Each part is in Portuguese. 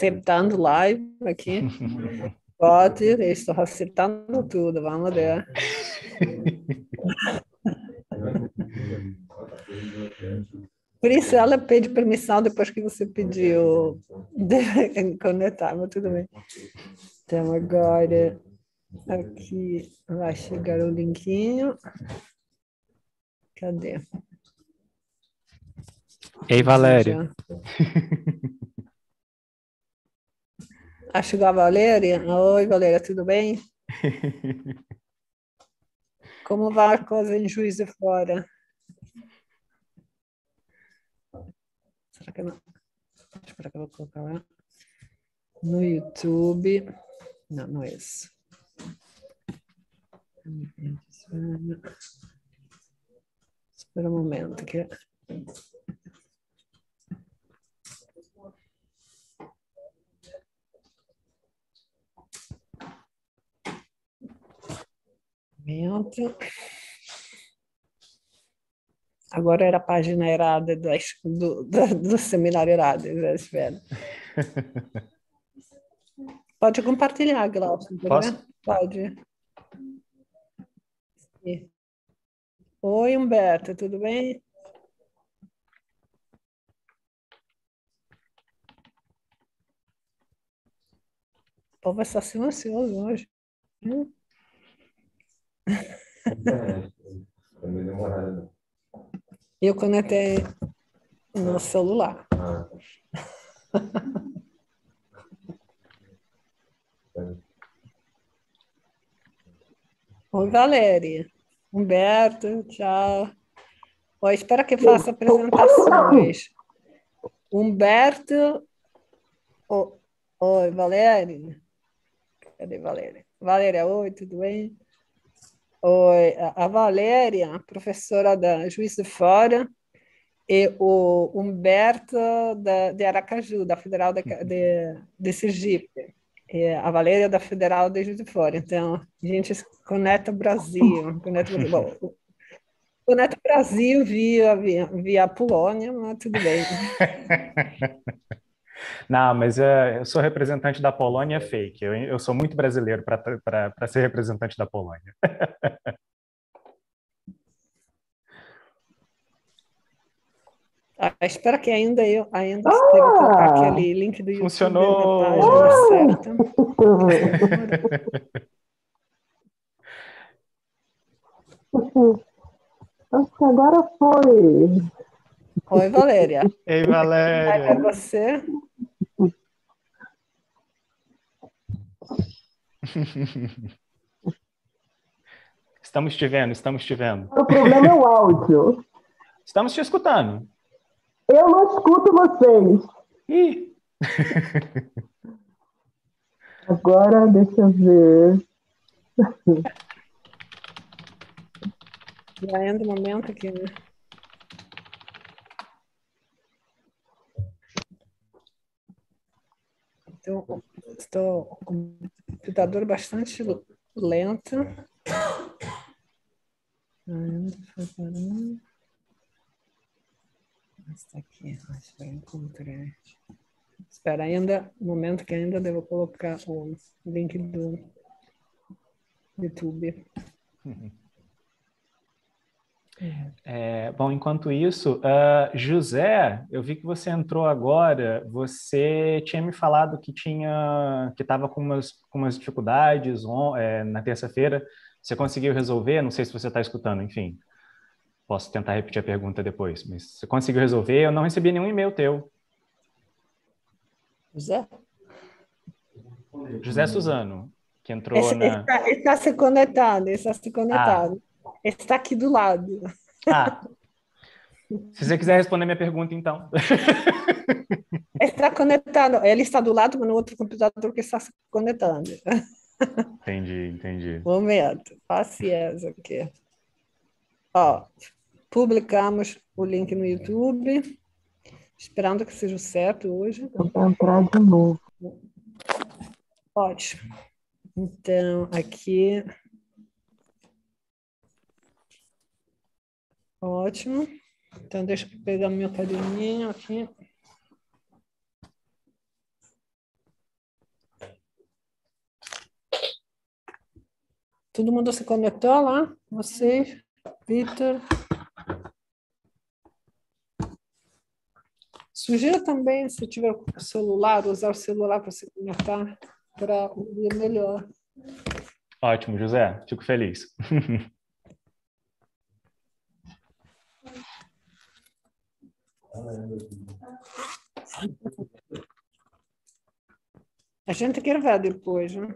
acertando live aqui. Pode, estou acertando tudo, vamos ver. Por isso ela pede permissão depois que você pediu de conectar, mas tudo bem. Então agora aqui vai chegar o linkinho. Cadê? Ei, Valéria. Acho ah, igual a Valéria. Oi, Valéria, tudo bem? Como vai a coisa em juízo fora? Será que eu não... espera que eu vou colocar lá? No YouTube. Não, não é isso. Espera um momento que... momento. Agora era a página errada do, do, do seminário errado, eu espero. Pode compartilhar, Glaucio. Tá Posso? Pode. Oi, Humberto, tudo bem? O povo está é silencioso hoje. Hum? demorado. É, eu conectei no celular. Ah. Oi, Valéria. Humberto, tchau. Oi, espero que faça apresentações. Humberto. Oi, Valéria. Cadê Valéria? Valéria, oi, tudo bem? a Valéria, professora da Juiz de Fora, e o Humberto da, de Aracaju, da Federal de, de, de Sergipe. E a Valéria da Federal de Juiz de Fora. Então, a gente conecta o Brasil. Conecta, bom, conecta o Brasil via, via, via Polônia, mas tudo bem. Não, mas é. eu sou representante da Polônia é fake. Eu, eu sou muito brasileiro para ser representante da Polônia. Ah, espera que ainda eu ainda ah, eu colocar aquele link do YouTube. Funcionou! Tá ah, Acho que agora foi. Oi, Valéria. Ei, Valéria. É você? Estamos te vendo, estamos te vendo. O problema é o áudio. Estamos te escutando. Eu não escuto vocês. Ih. Agora, deixa eu ver. Já entra um momento aqui, né? Então, estou com o computador bastante lento. Está aqui, acho que Espera ainda, um momento que ainda devo colocar o link do YouTube. Uhum. É, bom, enquanto isso, uh, José, eu vi que você entrou agora. Você tinha me falado que tinha que estava com umas, com umas dificuldades on, é, na terça-feira. Você conseguiu resolver? Não sei se você está escutando, enfim. Posso tentar repetir a pergunta depois, mas você conseguiu resolver? Eu não recebi nenhum e-mail teu. José? José Suzano, que entrou esse, na... Ele está, tá se conectando, ele está se conectando. Ah. Está aqui do lado. Ah. Se você quiser responder minha pergunta, então. Está é conectado. Ela está do lado, mas no outro computador que está se conectando. Entendi, entendi. momento, paciência aqui. Ó, publicamos o link no YouTube, esperando que seja o certo hoje. Eu vou entrar de novo. Ótimo. Então, aqui Ótimo. Então, deixa eu pegar meu caderninho aqui. Todo mundo se conectou lá? Você, Vitor. Sugiro também, se tiver celular, usar o celular para se conectar, para ouvir melhor. Ótimo, José. Fico feliz. A gente quer ver depois, né?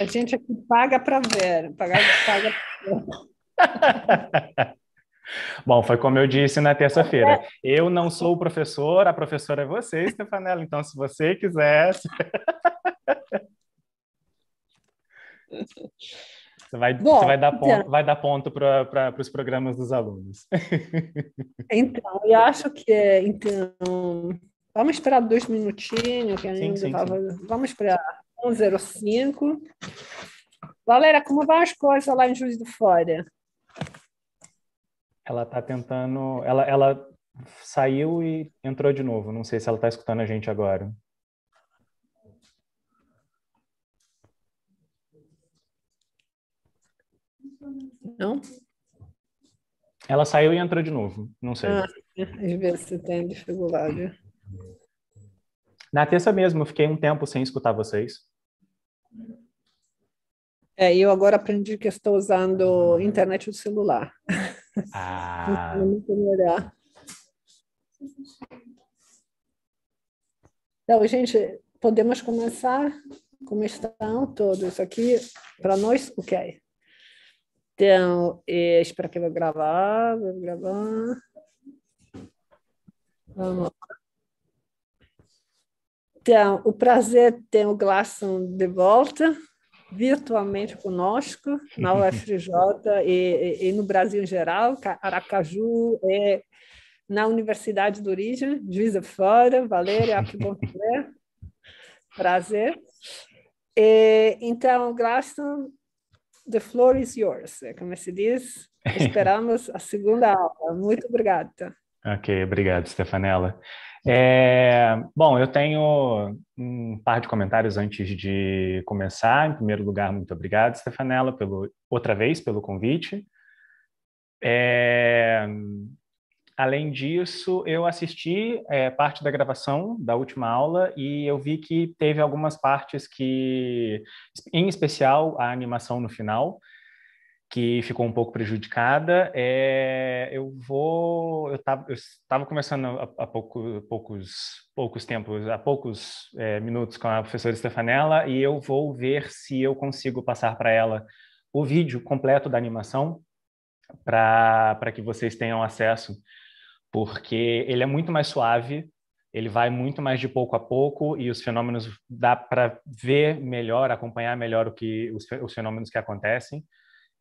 A gente aqui paga para ver, paga, paga Bom, foi como eu disse na terça-feira. Eu não sou o professor, a professora é você, Stefanela. Então, se você quiser. Você vai, Bom, você vai dar ponto, então, vai dar ponto para os programas dos alunos. então, eu acho que é, então, vamos esperar dois minutinhos, que ainda sim, sim, tava, sim. vamos esperar 1:05. Galera, como vão as coisas lá em Juiz do Fora? Ela está tentando, ela, ela saiu e entrou de novo. Não sei se ela está escutando a gente agora. Não? Ela saiu e entrou de novo. Não sei. Ah, às vezes você tem dificuldade. Na terça mesmo, eu fiquei um tempo sem escutar vocês. É, eu agora aprendi que estou usando internet do celular. Ah. Muito melhor. Então, gente, podemos começar? Como estão todos aqui? Para nós, o que é? Então, eh, que eu vou gravar, vou gravar. Vamos lá. Então, o prazer ter o Glasson de volta, virtualmente conosco, na UFJ e, e, e, no Brasil em geral, Aracaju é na Universidade de Origem, Juiz de Fora, Valéria, que bom te ver. Prazer. E, então, Glasson the floor is yours. É como se diz, esperamos a segunda aula. Muito obrigada. Ok, obrigado, Stefanella. É, bom, eu tenho um par de comentários antes de começar. Em primeiro lugar, muito obrigado, Stefanella, pelo, outra vez pelo convite. É, Além disso, eu assisti é, parte da gravação da última aula e eu vi que teve algumas partes que, em especial a animação no final, que ficou um pouco prejudicada. É, eu vou, eu estava começando há, pouco, poucos, poucos tempos, há poucos é, minutos com a professora Stefanella e eu vou ver se eu consigo passar para ela o vídeo completo da animação para que vocês tenham acesso porque ele é muito mais suave, ele vai muito mais de pouco a pouco e os fenômenos dá para ver melhor, acompanhar melhor o que os, os fenômenos que acontecem.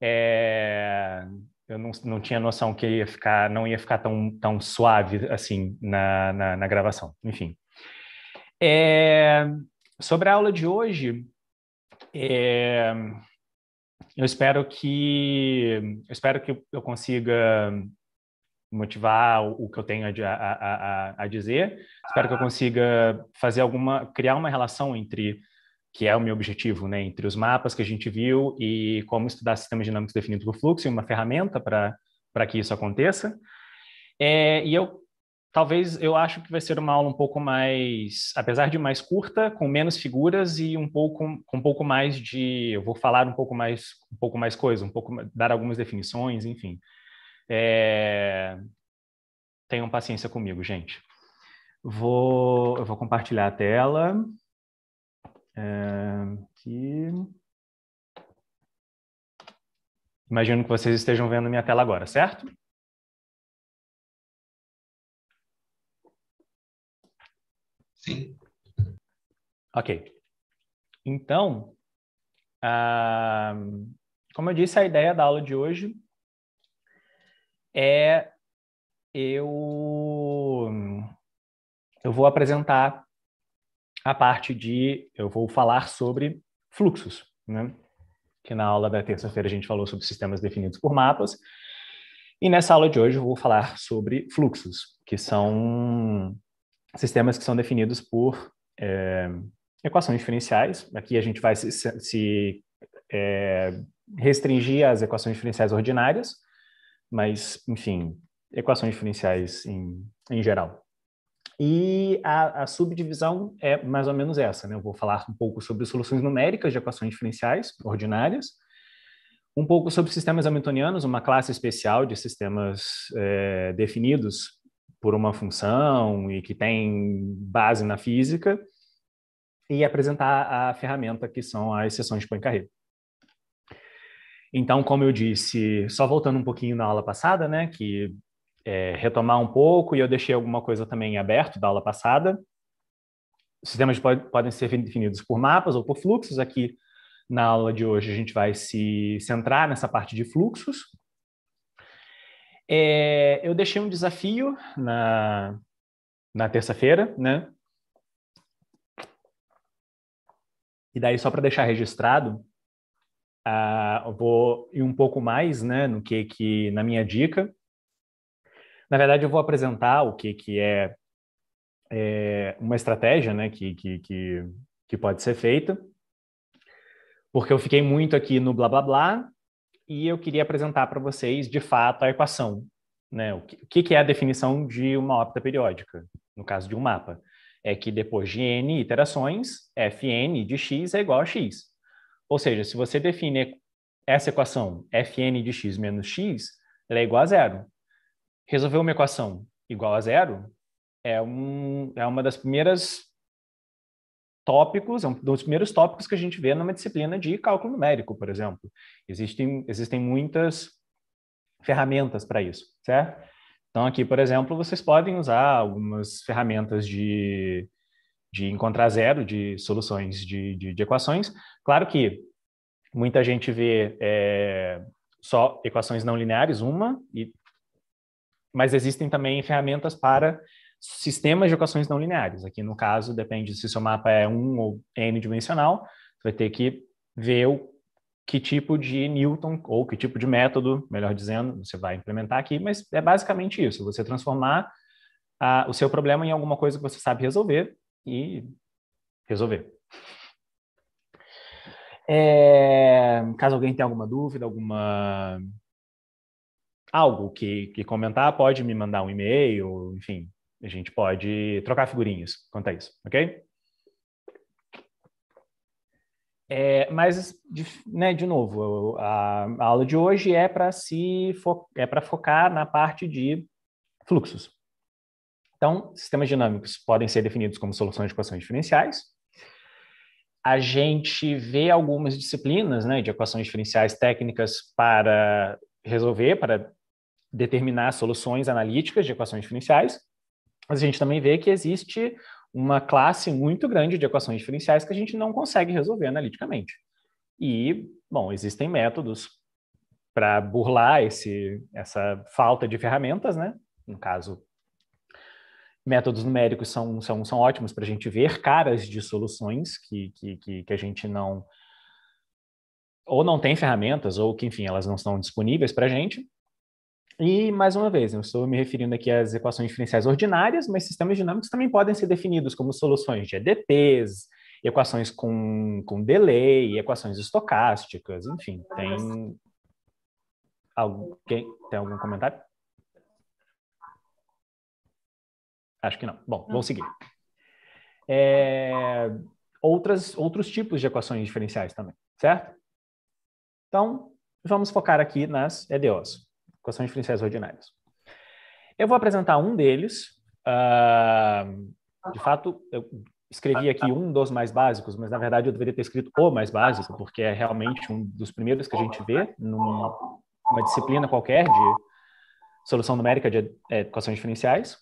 É, eu não, não tinha noção que ia ficar, não ia ficar tão, tão suave assim na, na, na gravação. Enfim. É, sobre a aula de hoje, é, eu espero que eu espero que eu consiga motivar o que eu tenho a, a, a, a dizer. Espero que eu ah. consiga fazer alguma, criar uma relação entre que é o meu objetivo, né, entre os mapas que a gente viu e como estudar sistemas dinâmicos definidos por fluxo, e uma ferramenta para que isso aconteça. É, e eu talvez eu acho que vai ser uma aula um pouco mais, apesar de mais curta, com menos figuras e um pouco com um pouco mais de, eu vou falar um pouco mais, um pouco mais coisa, um pouco dar algumas definições, enfim. É... Tenham paciência comigo, gente. Vou, eu vou compartilhar a tela. É... Aqui. Imagino que vocês estejam vendo minha tela agora, certo? Sim. Ok. Então, ah, como eu disse, a ideia da aula de hoje é eu eu vou apresentar a parte de eu vou falar sobre fluxos, né? Que na aula da terça-feira a gente falou sobre sistemas definidos por mapas. E nessa aula de hoje eu vou falar sobre fluxos, que são sistemas que são definidos por é, equações diferenciais. Aqui a gente vai se, se é, restringir às equações diferenciais ordinárias, mas, enfim, equações diferenciais em, em geral. E a, a, subdivisão é mais ou menos essa, né? Eu vou falar um pouco sobre soluções numéricas de equações diferenciais ordinárias, um pouco sobre sistemas hamiltonianos, uma classe especial de sistemas é, definidos por uma função e que tem base na física, e apresentar a ferramenta que são as seções de Poincaré. Então, como eu disse, só voltando um pouquinho na aula passada, né, que é, retomar um pouco, e eu deixei alguma coisa também aberto da aula passada. Sistemas podem ser definidos por mapas ou por fluxos. Aqui na aula de hoje a gente vai se centrar nessa parte de fluxos. É, eu deixei um desafio na, na terça-feira, né? E daí, só para deixar registrado, Uh, vou ir um pouco mais né, no que, que na minha dica. Na verdade, eu vou apresentar o que, que é, é uma estratégia né, que, que, que, que, pode ser feita, porque eu fiquei muito aqui no blá blá blá e eu queria apresentar para vocês, de fato, a equação. Né? O, que, o que, que é a definição de uma órbita periódica, no caso de um mapa? É que depois de n iterações, fn de x é igual a x. Ou seja, se você define essa equação fn de x menos x, ela é igual a zero. Resolver uma equação igual a zero é, um, é uma das primeiras tópicos, é um dos primeiros tópicos que a gente vê numa disciplina de cálculo numérico, por exemplo. Existem, existem muitas ferramentas para isso, certo? Então, aqui, por exemplo, vocês podem usar algumas ferramentas de de encontrar zero de soluções de, de, de equações. Claro que muita gente vê é, só equações não lineares, uma, e, mas existem também ferramentas para sistemas de equações não lineares. Aqui, no caso, depende se seu mapa é um ou n-dimensional, você vai ter que ver o, que tipo de Newton ou que tipo de método, melhor dizendo, você vai implementar aqui, mas é basicamente isso, você transformar a, ah, o seu problema em alguma coisa que você sabe resolver e resolver. É, caso alguém tenha alguma dúvida, alguma algo que, que comentar, pode me mandar um e-mail, enfim, a gente pode trocar figurinhas quanto a isso, ok? É, mas, de, né, de novo, a, a aula de hoje é para se fo é para focar na parte de fluxos, então, sistemas dinâmicos podem ser definidos como soluções de equações diferenciais. A gente vê algumas disciplinas né, de equações diferenciais técnicas para resolver, para determinar soluções analíticas de equações diferenciais. Mas a gente também vê que existe uma classe muito grande de equações diferenciais que a gente não consegue resolver analiticamente. E, bom, existem métodos para burlar esse, essa falta de ferramentas, né? No caso, métodos numéricos são, são, são ótimos para a gente ver caras de soluções que, que, que, a gente não ou não tem ferramentas ou que enfim elas não estão disponíveis para a gente e mais uma vez eu estou me referindo aqui às equações diferenciais ordinárias mas sistemas dinâmicos também podem ser definidos como soluções de EDPs equações com, com delay equações estocásticas enfim tem alguém tem algum comentário Acho que não. Bom, vamos seguir. É, outras, outros tipos de equações diferenciais também, certo? Então, vamos focar aqui nas EDOs, equações diferenciais ordinárias. Eu vou apresentar um deles. Uh, de fato, eu escrevi aqui um dos mais básicos, mas na verdade eu deveria ter escrito o mais básico, porque é realmente um dos primeiros que a gente vê numa disciplina qualquer de solução numérica de é, equações diferenciais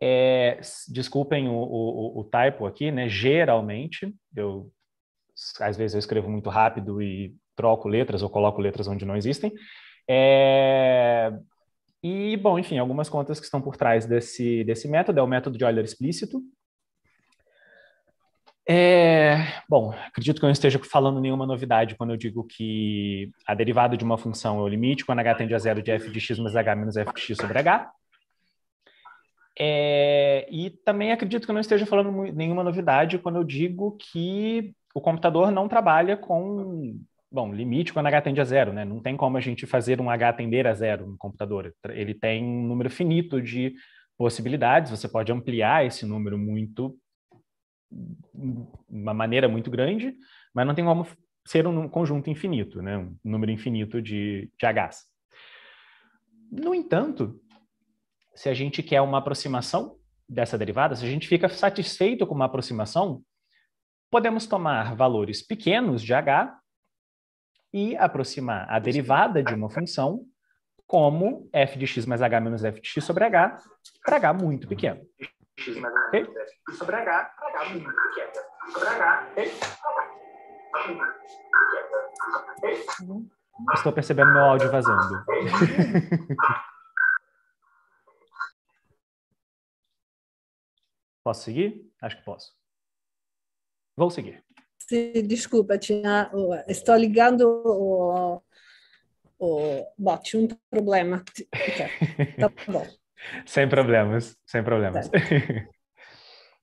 é, desculpem o, o, o, typo aqui, né? Geralmente, eu às vezes eu escrevo muito rápido e troco letras ou coloco letras onde não existem. É, e, bom, enfim, algumas contas que estão por trás desse, desse método é o método de Euler explícito. É, bom, acredito que eu não esteja falando nenhuma novidade quando eu digo que a derivada de uma função é o limite quando h tende a zero de f de x mais h menos f de x sobre h. É, e também acredito que não esteja falando nenhuma novidade quando eu digo que o computador não trabalha com bom, limite quando H tende a zero, né? Não tem como a gente fazer um H tender a zero no computador. Ele tem um número finito de possibilidades, você pode ampliar esse número muito, uma maneira muito grande, mas não tem como ser um conjunto infinito, né? Um número infinito de, de Hs. No entanto, se a gente quer uma aproximação dessa derivada, se a gente fica satisfeito com uma aproximação, podemos tomar valores pequenos de h e aproximar a derivada de uma função como f de x mais h menos f de x sobre h para h muito pequeno. Estou percebendo meu áudio vazando. Posso seguir? Acho que posso. Vou seguir. Sim, desculpa, tinha, estou ligando o, o bom, tinha um problema. Tá bom. sem problemas, sem problemas.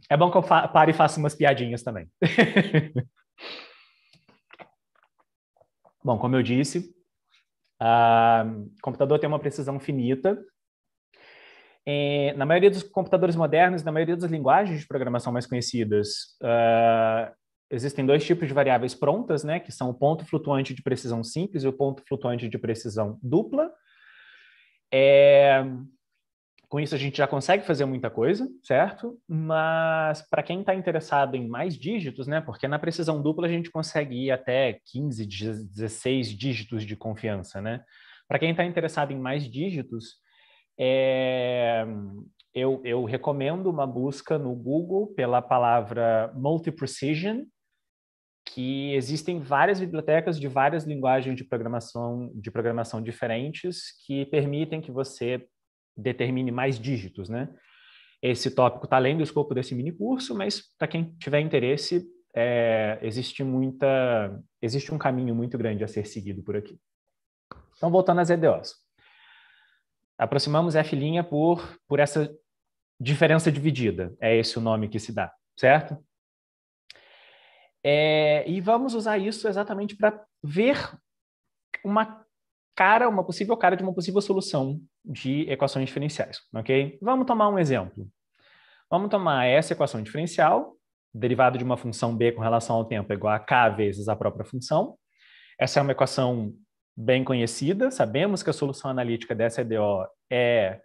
É bom que eu pare e faça umas piadinhas também. bom, como eu disse, o ah, computador tem uma precisão finita é, na maioria dos computadores modernos, na maioria das linguagens de programação mais conhecidas, uh, existem dois tipos de variáveis prontas, né, que são o ponto flutuante de precisão simples e o ponto flutuante de precisão dupla. É, com isso a gente já consegue fazer muita coisa, certo? Mas para quem está interessado em mais dígitos, né? Porque na precisão dupla a gente consegue ir até 15, 16 dígitos de confiança, né? Para quem está interessado em mais dígitos, é, eu, eu, recomendo uma busca no Google pela palavra multi-precision, que existem várias bibliotecas de várias linguagens de programação, de programação diferentes que permitem que você determine mais dígitos, né? Esse tópico está além do escopo desse mini curso, mas para quem tiver interesse, é, existe muita, existe um caminho muito grande a ser seguido por aqui. Então, voltando às EDOs aproximamos F' por, por essa diferença dividida. É esse o nome que se dá, certo? É, e vamos usar isso exatamente para ver uma cara, uma possível cara de uma possível solução de equações diferenciais, ok? Vamos tomar um exemplo. Vamos tomar essa equação diferencial, derivada de uma função b com relação ao tempo é igual a k vezes a própria função. Essa é uma equação bem conhecida. Sabemos que a solução analítica dessa EDO é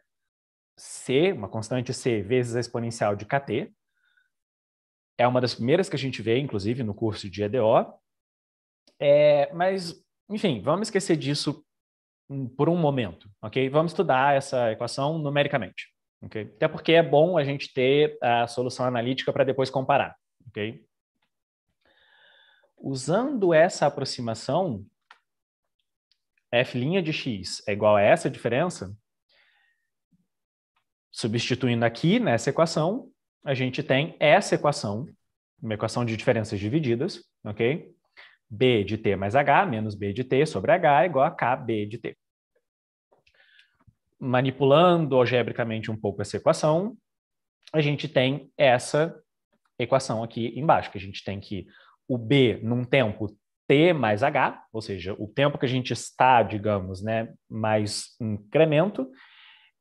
C, uma constante C vezes a exponencial de KT. É uma das primeiras que a gente vê, inclusive, no curso de EDO. É, mas, enfim, vamos esquecer disso por um momento, ok? Vamos estudar essa equação numericamente, ok? Até porque é bom a gente ter a solução analítica para depois comparar, ok? Usando essa aproximação, f' de x é igual a essa diferença, substituindo aqui nessa equação, a gente tem essa equação, uma equação de diferenças divididas, ok? b de t mais h menos b de t sobre h é igual a kb de t. Manipulando algebricamente um pouco essa equação, a gente tem essa equação aqui embaixo, que a gente tem que o b num tempo T mais H, ou seja, o tempo que a gente está, digamos, né, mais incremento,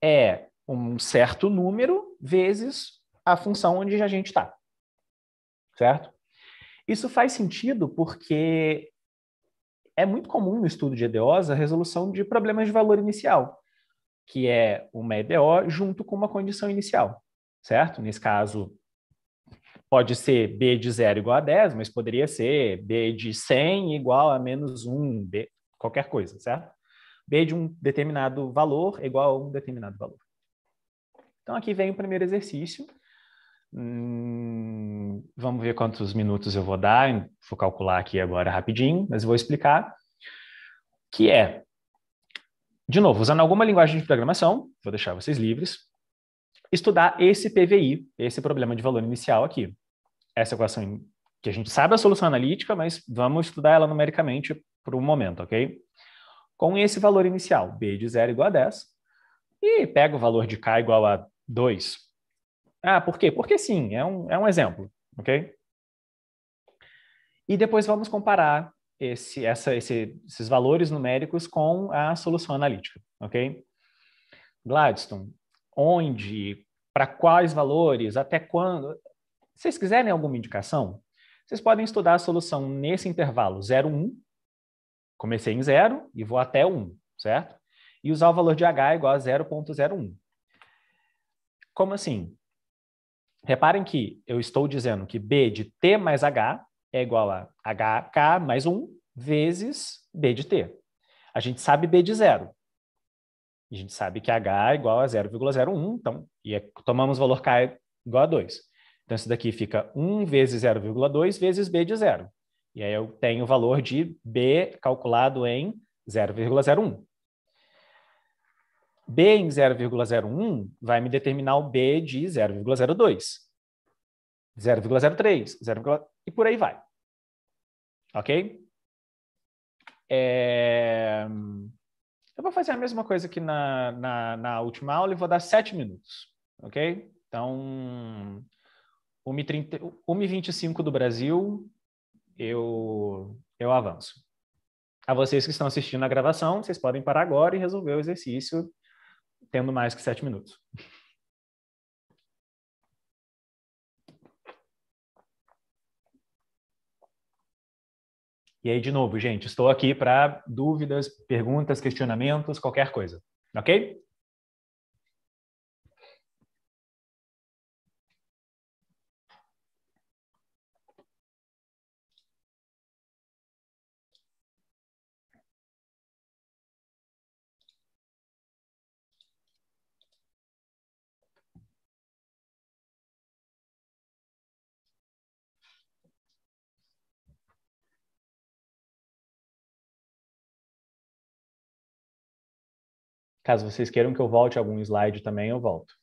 é um certo número vezes a função onde a gente está. Certo? Isso faz sentido porque é muito comum no estudo de EDOs a resolução de problemas de valor inicial, que é uma EDO junto com uma condição inicial, certo? Nesse caso, Pode ser B de 0 igual a 10, mas poderia ser B de 100 igual a menos 1, B, qualquer coisa, certo? B de um determinado valor igual a um determinado valor. Então, aqui vem o primeiro exercício. Hum, vamos ver quantos minutos eu vou dar. Vou calcular aqui agora rapidinho, mas vou explicar. Que é, de novo, usando alguma linguagem de programação, vou deixar vocês livres, estudar esse PVI, esse problema de valor inicial aqui. Essa equação que a gente sabe a solução analítica, mas vamos estudar ela numericamente por um momento, ok? Com esse valor inicial, b de 0 igual a 10, e pega o valor de k igual a 2. Ah, por quê? Porque sim, é um, é um exemplo, ok? E depois vamos comparar esse, essa, esse, esses valores numéricos com a solução analítica, ok? Gladstone, onde para quais valores, até quando. Se vocês quiserem alguma indicação, vocês podem estudar a solução nesse intervalo 0,1. Comecei em 0 e vou até 1, certo? E usar o valor de h é igual a 0.01. Como assim? Reparem que eu estou dizendo que b de t mais h é igual a hk mais 1 vezes b de t. A gente sabe b de zero. E a gente sabe que H é igual a 0,01, então, e é, tomamos valor K é igual a 2. Então, isso daqui fica 1 vezes 0,2 vezes B de zero. E aí eu tenho o valor de B calculado em 0,01. B em 0,01 vai me determinar o B de 0,02, 0,03, 0, e por aí vai. Ok? É... Eu vou fazer a mesma coisa que na, na, na última aula e vou dar sete minutos, ok? Então, 1h25 do Brasil, eu, eu avanço. A vocês que estão assistindo a gravação, vocês podem parar agora e resolver o exercício tendo mais que sete minutos. E aí, de novo, gente, estou aqui para dúvidas, perguntas, questionamentos, qualquer coisa. Ok? Caso vocês queiram que eu volte algum slide também, eu volto.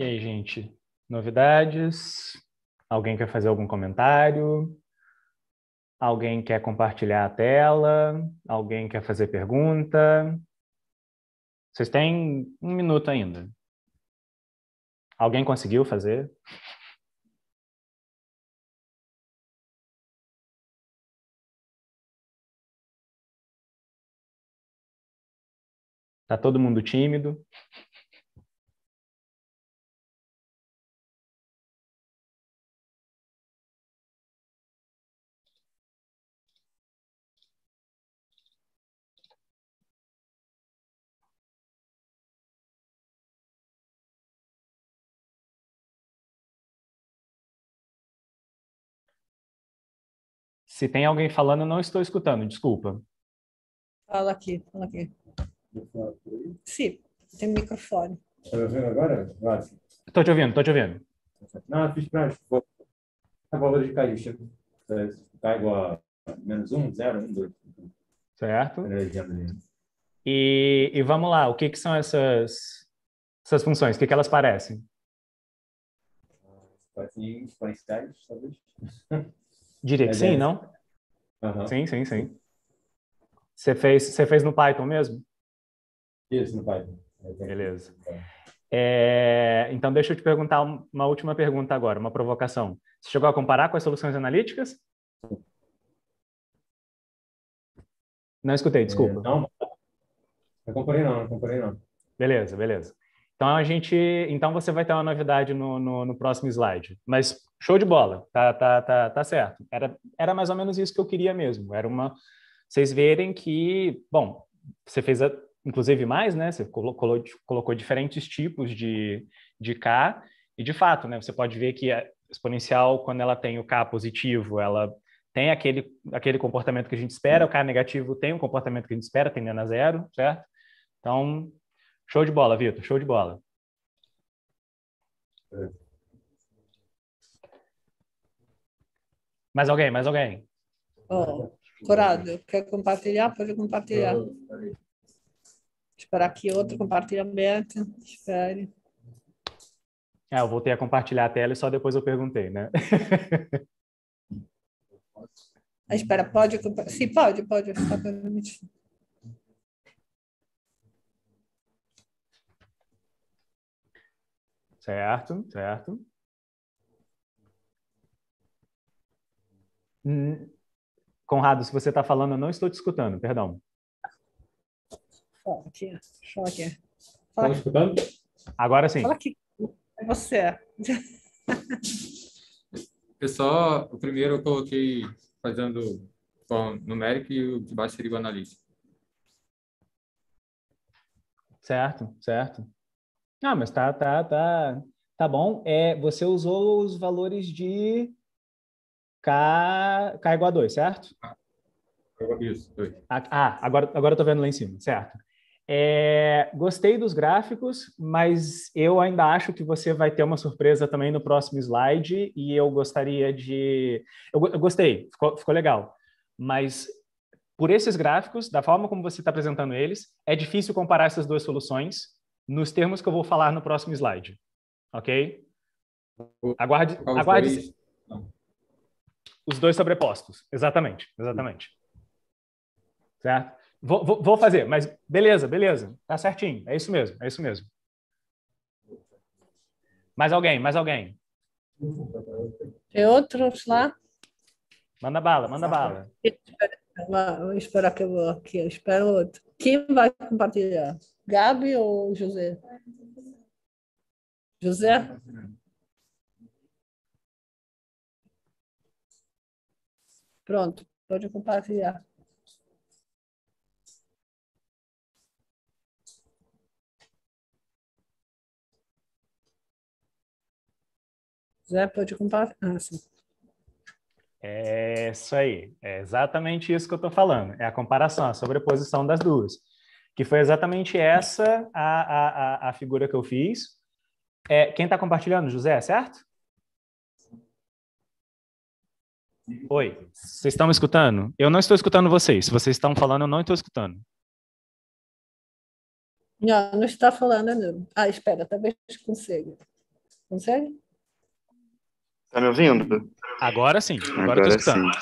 E aí, gente? Novidades? Alguém quer fazer algum comentário? Alguém quer compartilhar a tela? Alguém quer fazer pergunta? Vocês têm um minuto ainda. Alguém conseguiu fazer? Tá todo mundo tímido? Se tem alguém falando, não estou escutando, desculpa. Fala aqui, fala aqui. Sim, tem microfone. Está me ouvindo agora? Estou te ouvindo, estou te ouvindo. Não, fiz para a válvula de caixa. Está igual a menos um, zero, um, dois. Certo. É, e, e vamos lá, o que, que são essas, essas funções? O que, que elas parecem? Ah, parecem exponenciais, talvez. Diria que é sim, não? Uhum. Sim, sim, sim. Você fez, você fez no Python mesmo? Isso, no Python. É, beleza. É, então, deixa eu te perguntar uma última pergunta agora, uma provocação. Você chegou a comparar com as soluções analíticas? Não escutei, é, desculpa. Não, não comparei não, não comparei não. Beleza, beleza. Então a gente, então você vai ter uma novidade no, no, no próximo slide. Mas show de bola, tá, tá, tá, tá certo. Era, era mais ou menos isso que eu queria mesmo. Era uma, vocês verem que, bom, você fez a, inclusive mais, né? Você colocou, colocou diferentes tipos de, de K, e de fato, né? Você pode ver que a é exponencial, quando ela tem o K positivo, ela tem aquele, aquele comportamento que a gente espera, o K negativo tem o um comportamento que a gente espera, tendendo a zero, certo? Então, Show de bola, Vitor, show de bola. Mais alguém, mais alguém? Oh, Corado, quer compartilhar? Pode compartilhar. Esperar aqui outro compartilhamento. Espere. Ah, eu voltei a compartilhar a tela e só depois eu perguntei, né? Ah, espera, pode? compartilhar? Sim, pode, pode. Certo, certo. Hum, Conrado, se você está falando, eu não estou te escutando, perdão. Fala aqui, fala aqui. Fala tá escutando? Agora sim. Fala aqui, é você. Eu é só, o primeiro eu coloquei fazendo com numérico e o de baixo seria o analista. Certo, certo. Ah, mas tá, tá, tá. Tá bom. É, você usou os valores de K, K igual a 2, certo? Isso, dois. Ah, agora, agora eu tô vendo lá em cima, certo. É, gostei dos gráficos, mas eu ainda acho que você vai ter uma surpresa também no próximo slide e eu gostaria de... Eu, eu gostei, ficou, ficou legal. Mas por esses gráficos, da forma como você está apresentando eles, é difícil comparar essas duas soluções nos termos que eu vou falar no próximo slide. Ok? Aguarde. Os aguarde dois... Os dois sobrepostos. Exatamente, exatamente. Certo? Vou, vou, vou fazer, mas beleza, beleza. Tá certinho. É isso mesmo, é isso mesmo. Mais alguém, mais alguém. Tem outros lá? Manda bala, manda bala. Vou esperar que eu vou aqui, eu espero outro. Quem vai compartilhar? Gabi ou José? José? Pronto, pode compartilhar. José, pode compartilhar. Ah, sim. É isso aí, é exatamente isso que eu estou falando. É a comparação, a sobreposição das duas que foi exatamente essa a, a, a figura que eu fiz. É, quem está compartilhando, José, certo? Oi, vocês estão me escutando? Eu não estou escutando vocês. Se vocês estão falando, eu não estou escutando. Não, não está falando, não. Ah, espera, talvez consiga. Consegue? Está me ouvindo? Agora sim, agora, agora estou escutando.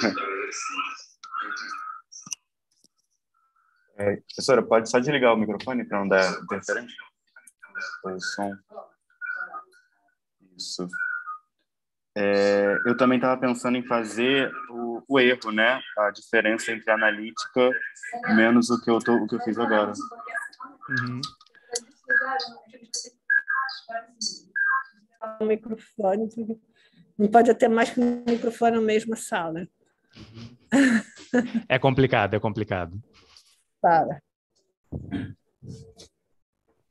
Sim. É, professora, pode só desligar o microfone para não dar interferência? O som. Isso. É, eu também estava pensando em fazer o, o, erro, né? A diferença entre a analítica menos o que eu, tô, o que eu fiz agora. Uhum. O microfone, não pode até mais que o microfone na mesma sala. É complicado, é complicado.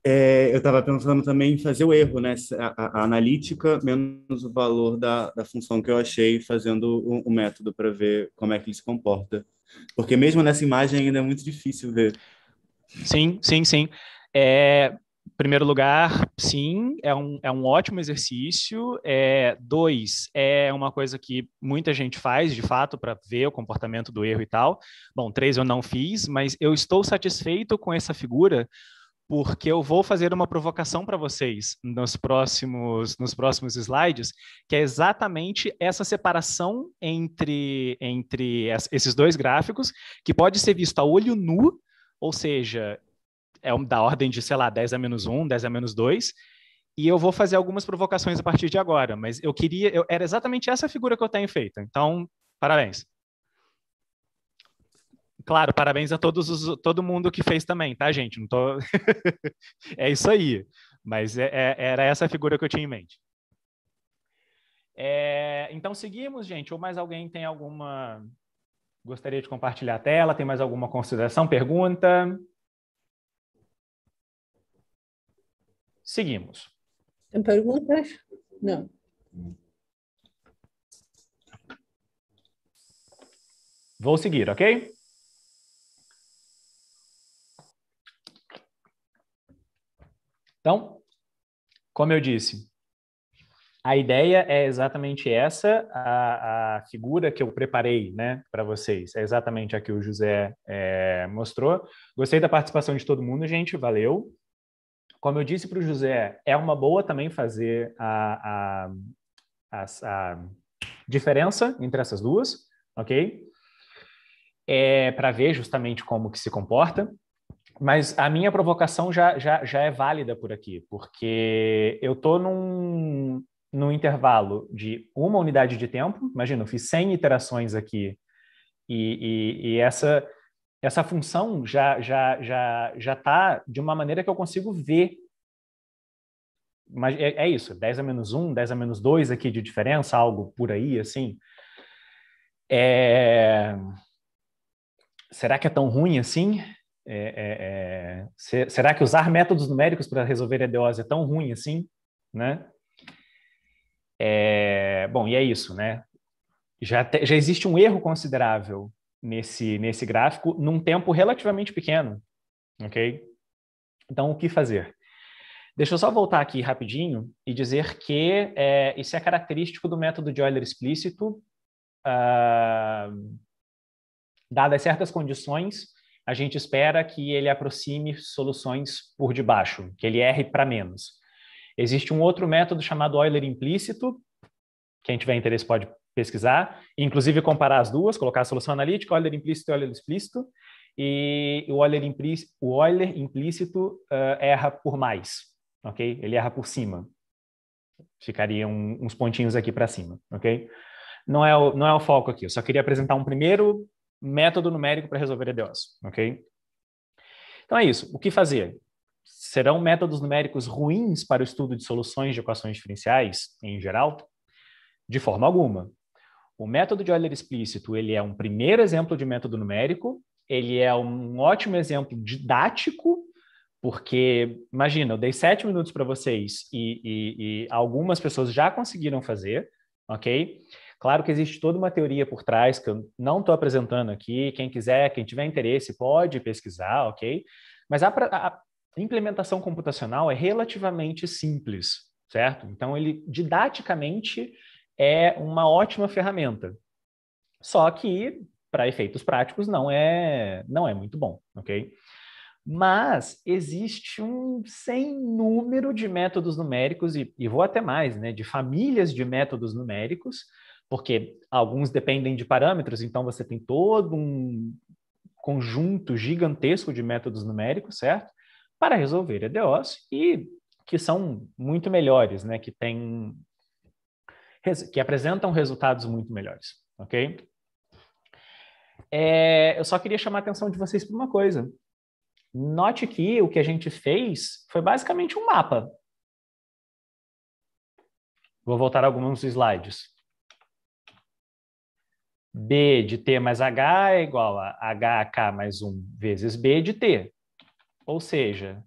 É, eu estava pensando também em fazer o erro, né? A, a, a, analítica menos o valor da, da função que eu achei fazendo o, o método para ver como é que ele se comporta. Porque mesmo nessa imagem ainda é muito difícil ver. Sim, sim, sim. É, primeiro lugar, sim, é um, é um ótimo exercício. É, dois, é uma coisa que muita gente faz, de fato, para ver o comportamento do erro e tal. Bom, três eu não fiz, mas eu estou satisfeito com essa figura porque eu vou fazer uma provocação para vocês nos próximos, nos próximos slides, que é exatamente essa separação entre, entre esses dois gráficos, que pode ser visto a olho nu, ou seja, é da ordem de, sei lá, 10 a menos 1, 10 a menos 2, e eu vou fazer algumas provocações a partir de agora, mas eu queria, eu, era exatamente essa figura que eu tenho feita, então, parabéns. Claro, parabéns a todos os, todo mundo que fez também, tá, gente? Não tô... é isso aí, mas é, é, era essa figura que eu tinha em mente. É, então, seguimos, gente, ou mais alguém tem alguma... Gostaria de compartilhar a tela, tem mais alguma consideração, pergunta? Pergunta? Seguimos. Tem perguntas? Não. Vou seguir, ok? Então, como eu disse, a ideia é exatamente essa, a, a figura que eu preparei né, para vocês. É exatamente a que o José é, mostrou. Gostei da participação de todo mundo, gente. Valeu como eu disse para o José, é uma boa também fazer a, a, a, a diferença entre essas duas, ok? É, para ver justamente como que se comporta. Mas a minha provocação já, já, já é válida por aqui, porque eu estou num, num intervalo de uma unidade de tempo. Imagina, eu fiz 100 iterações aqui e, e, e, essa essa função já já já já está de uma maneira que eu consigo ver. Mas é, é, isso, 10 a menos 1, 10 a menos 2 aqui de diferença, algo por aí, assim. É... Será que é tão ruim assim? É, é, é será que usar métodos numéricos para resolver a EDOS é tão ruim assim? Né? É, bom, e é isso, né? Já, te, já existe um erro considerável nesse, nesse gráfico num tempo relativamente pequeno, ok? Então, o que fazer? Deixa eu só voltar aqui rapidinho e dizer que é, isso é característico do método de Euler explícito. Uh, dadas certas condições, a gente espera que ele aproxime soluções por debaixo, que ele erre para menos. Existe um outro método chamado Euler implícito. Quem tiver interesse pode pesquisar, inclusive comparar as duas, colocar a solução analítica, Euler implícito e Euler explícito, e o Euler implícito, o Euler implícito uh, erra por mais, ok? Ele erra por cima. Ficaria uns pontinhos aqui para cima, ok? Não é, o, não é o foco aqui, eu só queria apresentar um primeiro método numérico para resolver EDOs, ok? Então é isso, o que fazer? Serão métodos numéricos ruins para o estudo de soluções de equações diferenciais, em geral? De forma alguma. O método de Euler explícito, ele é um primeiro exemplo de método numérico, ele é um ótimo exemplo didático, porque, imagina, eu dei sete minutos para vocês e, e, e, algumas pessoas já conseguiram fazer, ok? Claro que existe toda uma teoria por trás que eu não estou apresentando aqui. Quem quiser, quem tiver interesse, pode pesquisar, ok? Mas a, a implementação computacional é relativamente simples, certo? Então, ele didaticamente é uma ótima ferramenta. Só que, para efeitos práticos, não é, não é muito bom, ok? Mas existe um sem número de métodos numéricos, e, e vou até mais, né, de famílias de métodos numéricos, porque alguns dependem de parâmetros, então você tem todo um conjunto gigantesco de métodos numéricos, certo? Para resolver EDOs e que são muito melhores, né? Que tem que apresentam resultados muito melhores, ok? É, eu só queria chamar a atenção de vocês para uma coisa. Note que o que a gente fez foi basicamente um mapa. Vou voltar alguns slides. B de T mais H é igual a HK mais 1 vezes B de T. Ou seja,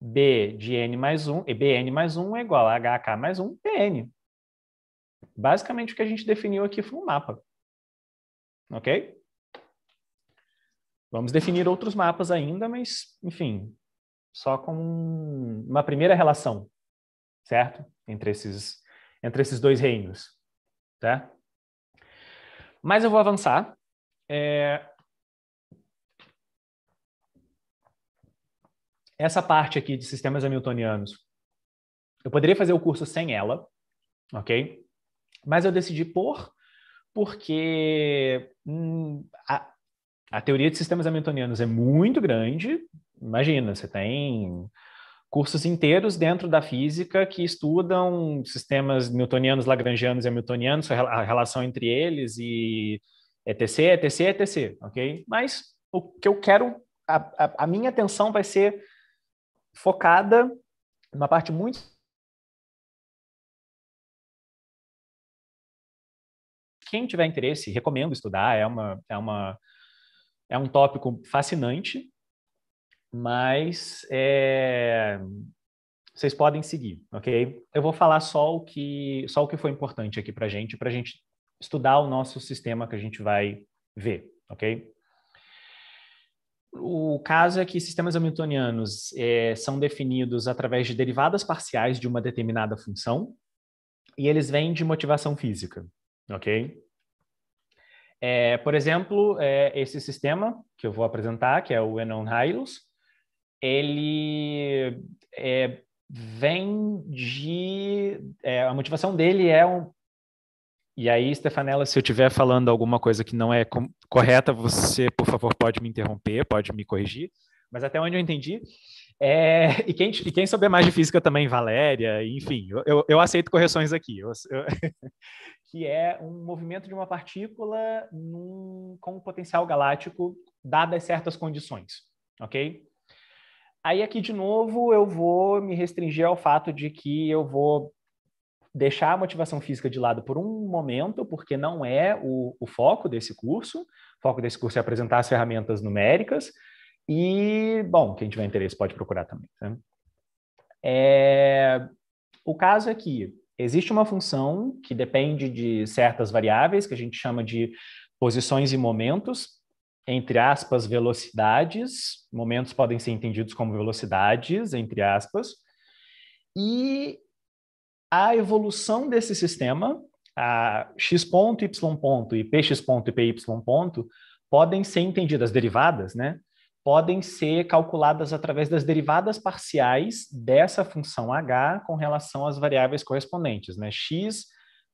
B de N mais 1, e BN mais 1 é igual a HK mais 1, PN. Basicamente, o que a gente definiu aqui foi um mapa. Ok? Vamos definir outros mapas ainda, mas, enfim, só com uma primeira relação, certo? Entre esses, entre esses dois reinos, tá? Mas eu vou avançar. É... Essa parte aqui de sistemas hamiltonianos, eu poderia fazer o curso sem ela, ok? Mas eu decidi pôr porque hum, a, a teoria de sistemas hamiltonianos é muito grande. Imagina, você tem cursos inteiros dentro da física que estudam sistemas newtonianos, lagrangianos e hamiltonianos, a relação entre eles e etc, etc, etc, ok? Mas o que eu quero, a, a, a minha atenção vai ser focada numa parte muito quem tiver interesse, recomendo estudar, é, uma, é, uma, é um tópico fascinante, mas é, vocês podem seguir, ok? Eu vou falar só o que, só o que foi importante aqui para gente, para a gente estudar o nosso sistema que a gente vai ver, ok? O caso é que sistemas hamiltonianos é, são definidos através de derivadas parciais de uma determinada função e eles vêm de motivação física ok? É, por exemplo, é, esse sistema que eu vou apresentar, que é o Enon Hylos, ele é, vem de... É, a motivação dele é um... E aí, Stefanella, se eu estiver falando alguma coisa que não é correta, você, por favor, pode me interromper, pode me corrigir. Mas até onde eu entendi, é, e, quem, e quem souber mais de física também, Valéria, enfim, eu, eu, eu aceito correções aqui. Eu, que é um movimento de uma partícula num, com um potencial galáctico, dadas certas condições, ok? Aí aqui, de novo, eu vou me restringir ao fato de que eu vou deixar a motivação física de lado por um momento, porque não é o, o foco desse curso. O foco desse curso é apresentar as ferramentas numéricas, e, bom, quem tiver interesse pode procurar também. Né? É... O caso é que existe uma função que depende de certas variáveis, que a gente chama de posições e momentos, entre aspas, velocidades. Momentos podem ser entendidos como velocidades, entre aspas. E a evolução desse sistema, a x ponto, y ponto e px ponto e py ponto, podem ser entendidas, derivadas, né? podem ser calculadas através das derivadas parciais dessa função h com relação às variáveis correspondentes, né? x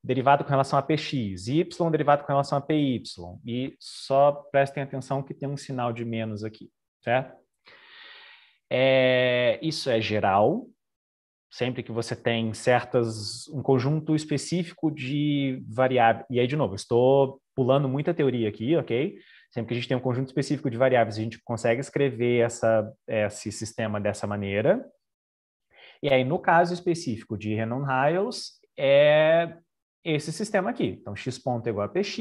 derivado com relação a px, y derivado com relação a py, e só prestem atenção que tem um sinal de menos aqui, certo? É, isso é geral, sempre que você tem certas um conjunto específico de variáveis. E aí de novo, estou pulando muita teoria aqui, ok? Sempre que a gente tem um conjunto específico de variáveis, a gente consegue escrever essa, esse sistema dessa maneira. E aí, no caso específico de Renan-Hiles, é esse sistema aqui. Então, x ponto é igual a px,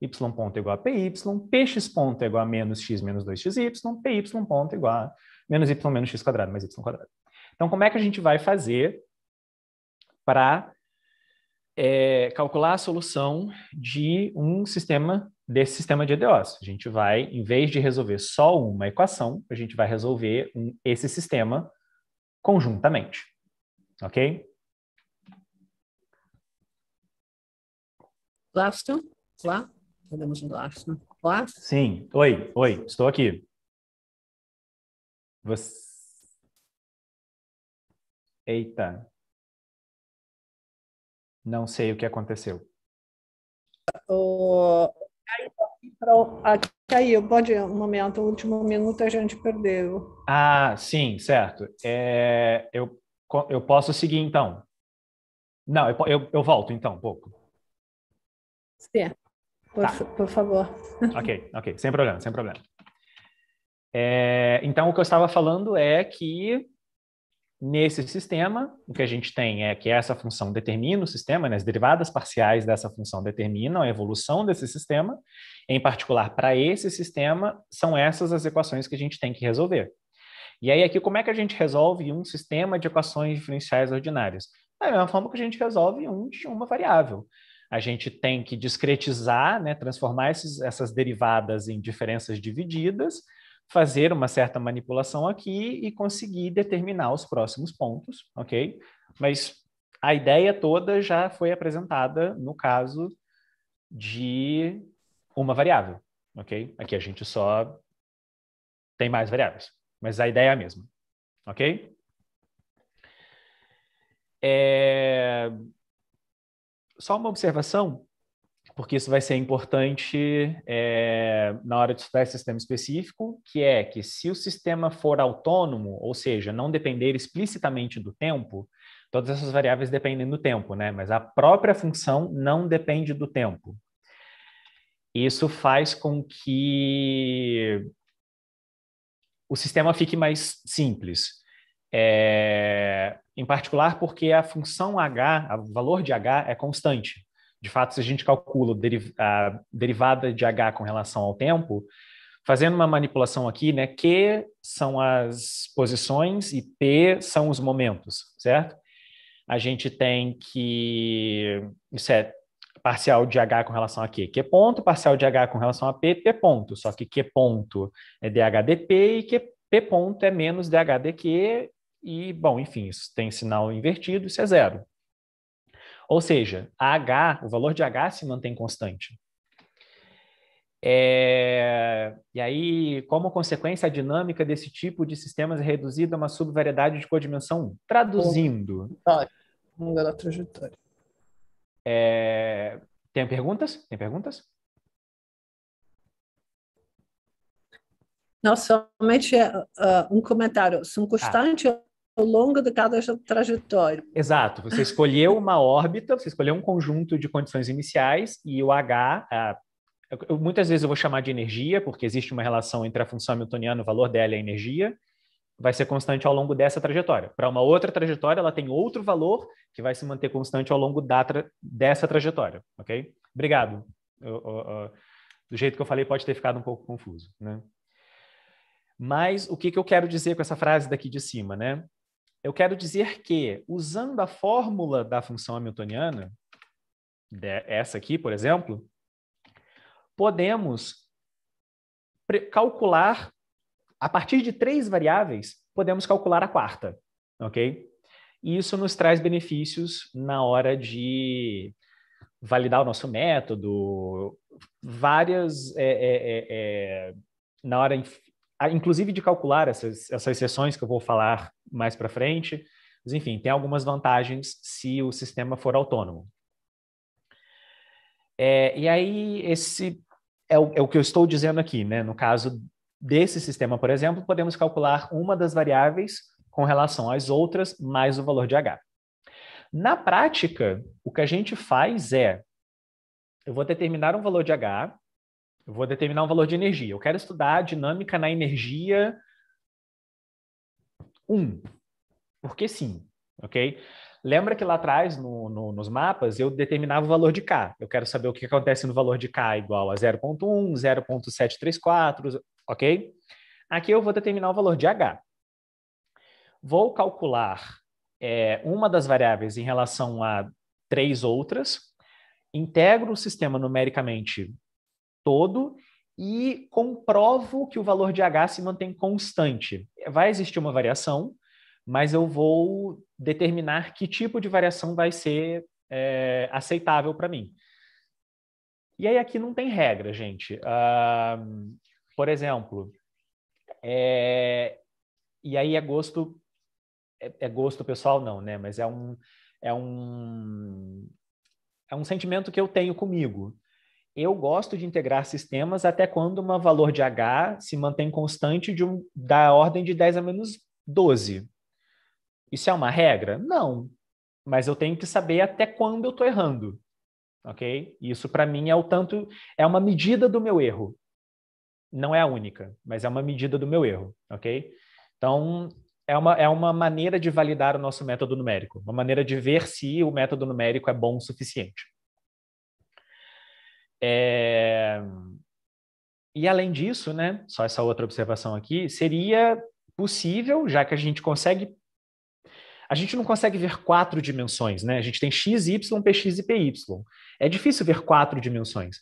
y ponto é igual a py, px ponto é igual a menos x menos 2xy, py ponto é igual a menos y menos x quadrado mais y quadrado. Então, como é que a gente vai fazer para é, calcular a solução de um sistema desse sistema de EDOs. A gente vai, em vez de resolver só uma equação, a gente vai resolver um, esse sistema conjuntamente. Ok? Glaston? Lá? Podemos em Glaston. Lá? Sim. Oi, oi, estou aqui. Você... Eita. Não sei o que aconteceu. O, então, aqui aí, pode um momento, o último minuto a gente perdeu. Ah, sim, certo. É, eu, eu posso seguir então. Não, eu, eu, eu volto então um pouco. Sim, por, tá. por favor. Ok, ok, sem problema, sem problema. É, então, o que eu estava falando é que Nesse sistema, o que a gente tem é que essa função determina o sistema, né? as derivadas parciais dessa função determinam a evolução desse sistema. Em particular, para esse sistema, são essas as equações que a gente tem que resolver. E aí, aqui, como é que a gente resolve um sistema de equações diferenciais ordinárias? Da mesma forma que a gente resolve um de uma variável. A gente tem que discretizar, né? transformar esses, essas derivadas em diferenças divididas, fazer uma certa manipulação aqui e conseguir determinar os próximos pontos, ok? Mas a ideia toda já foi apresentada no caso de uma variável, ok? Aqui a gente só tem mais variáveis, mas a ideia é a mesma, ok? É... Só uma observação porque isso vai ser importante é, na hora de estudar esse sistema específico, que é que se o sistema for autônomo, ou seja, não depender explicitamente do tempo, todas essas variáveis dependem do tempo, né? Mas a própria função não depende do tempo. Isso faz com que o sistema fique mais simples. É, em particular porque a função h, o valor de h é constante. De fato, se a gente calcula a derivada de h com relação ao tempo, fazendo uma manipulação aqui, né, Q são as posições e P são os momentos, certo? A gente tem que isso é parcial de h com relação a q, q ponto, parcial de h com relação a p, p ponto. Só que q ponto é DHDP e que p ponto é menos DHDQ. e bom, enfim, isso tem sinal invertido, isso é zero. Ou seja, a H, o valor de H se mantém constante. É... E aí, como consequência, a dinâmica desse tipo de sistemas é reduzida a uma subvariedade de codimensão 1. Traduzindo. muda da trajetória. É... Tem perguntas? Tem perguntas? Não, somente uh, um comentário. Se um tá. constante ah ao longo de cada trajetória. Exato. Você escolheu uma órbita, você escolheu um conjunto de condições iniciais e o H, a, eu, muitas vezes eu vou chamar de energia, porque existe uma relação entre a função hamiltoniana, o valor dela e a energia, vai ser constante ao longo dessa trajetória. Para uma outra trajetória, ela tem outro valor que vai se manter constante ao longo da tra dessa trajetória, ok? Obrigado. Eu, eu, eu, do jeito que eu falei, pode ter ficado um pouco confuso, né? Mas o que, que eu quero dizer com essa frase daqui de cima, né? eu quero dizer que, usando a fórmula da função hamiltoniana, essa aqui, por exemplo, podemos calcular, a partir de três variáveis, podemos calcular a quarta, ok? E isso nos traz benefícios na hora de validar o nosso método, várias. É, é, é, é na hora ah, inclusive de calcular essas, essas sessões que eu vou falar mais para frente. Mas, enfim, tem algumas vantagens se o sistema for autônomo. É, e aí, esse é o, é o, que eu estou dizendo aqui, né? No caso desse sistema, por exemplo, podemos calcular uma das variáveis com relação às outras mais o valor de H. Na prática, o que a gente faz é, eu vou determinar um valor de H, eu vou determinar um valor de energia. Eu quero estudar a dinâmica na energia 1. Porque sim, ok? Lembra que lá atrás, no, no, nos mapas, eu determinava o valor de K. Eu quero saber o que acontece no valor de K igual a 0.1, 0.734, ok? Aqui eu vou determinar o valor de H. Vou calcular é, uma das variáveis em relação a três outras, integro o sistema numericamente todo e comprovo que o valor de H se mantém constante. Vai existir uma variação, mas eu vou determinar que tipo de variação vai ser é, aceitável para mim. E aí aqui não tem regra, gente. Uh, por exemplo, é, e aí é gosto, é, é, gosto pessoal não, né? Mas é um, é um, é um sentimento que eu tenho comigo eu gosto de integrar sistemas até quando um valor de H se mantém constante de um, da ordem de 10 a menos 12. Isso é uma regra? Não. Mas eu tenho que saber até quando eu estou errando. Ok? Isso, para mim, é o tanto. É uma medida do meu erro. Não é a única, mas é uma medida do meu erro. Ok? Então, é uma, é uma maneira de validar o nosso método numérico, uma maneira de ver se o método numérico é bom o suficiente. É... E além disso, né, só essa outra observação aqui, seria possível, já que a gente consegue. A gente não consegue ver quatro dimensões, né? A gente tem x, y, px e py. É difícil ver quatro dimensões.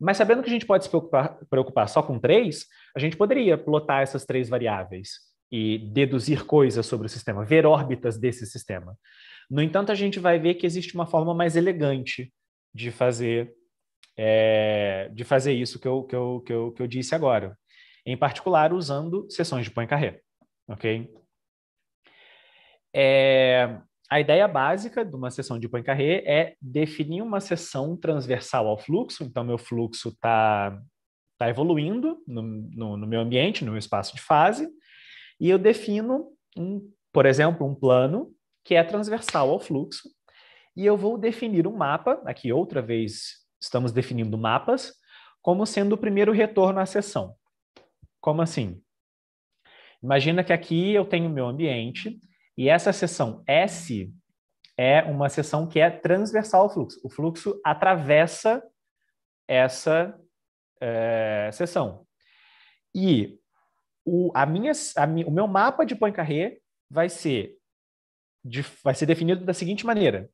Mas sabendo que a gente pode se preocupar, preocupar só com três, a gente poderia plotar essas três variáveis e deduzir coisas sobre o sistema, ver órbitas desse sistema. No entanto, a gente vai ver que existe uma forma mais elegante de fazer é, de fazer isso que eu, que, eu, que, eu, que eu disse agora. Em particular, usando sessões de Poincaré, ok? É, a ideia básica de uma sessão de Poincaré é definir uma sessão transversal ao fluxo. Então, meu fluxo está tá evoluindo no, no, no meu ambiente, no meu espaço de fase, e eu defino, um, por exemplo, um plano que é transversal ao fluxo, e eu vou definir um mapa, aqui outra vez estamos definindo mapas como sendo o primeiro retorno à sessão. Como assim? Imagina que aqui eu tenho meu ambiente e essa seção S é uma seção que é transversal ao fluxo. O fluxo atravessa essa é, seção. E o, a minha, a, o meu mapa de Poincaré vai ser de, vai ser definido da seguinte maneira: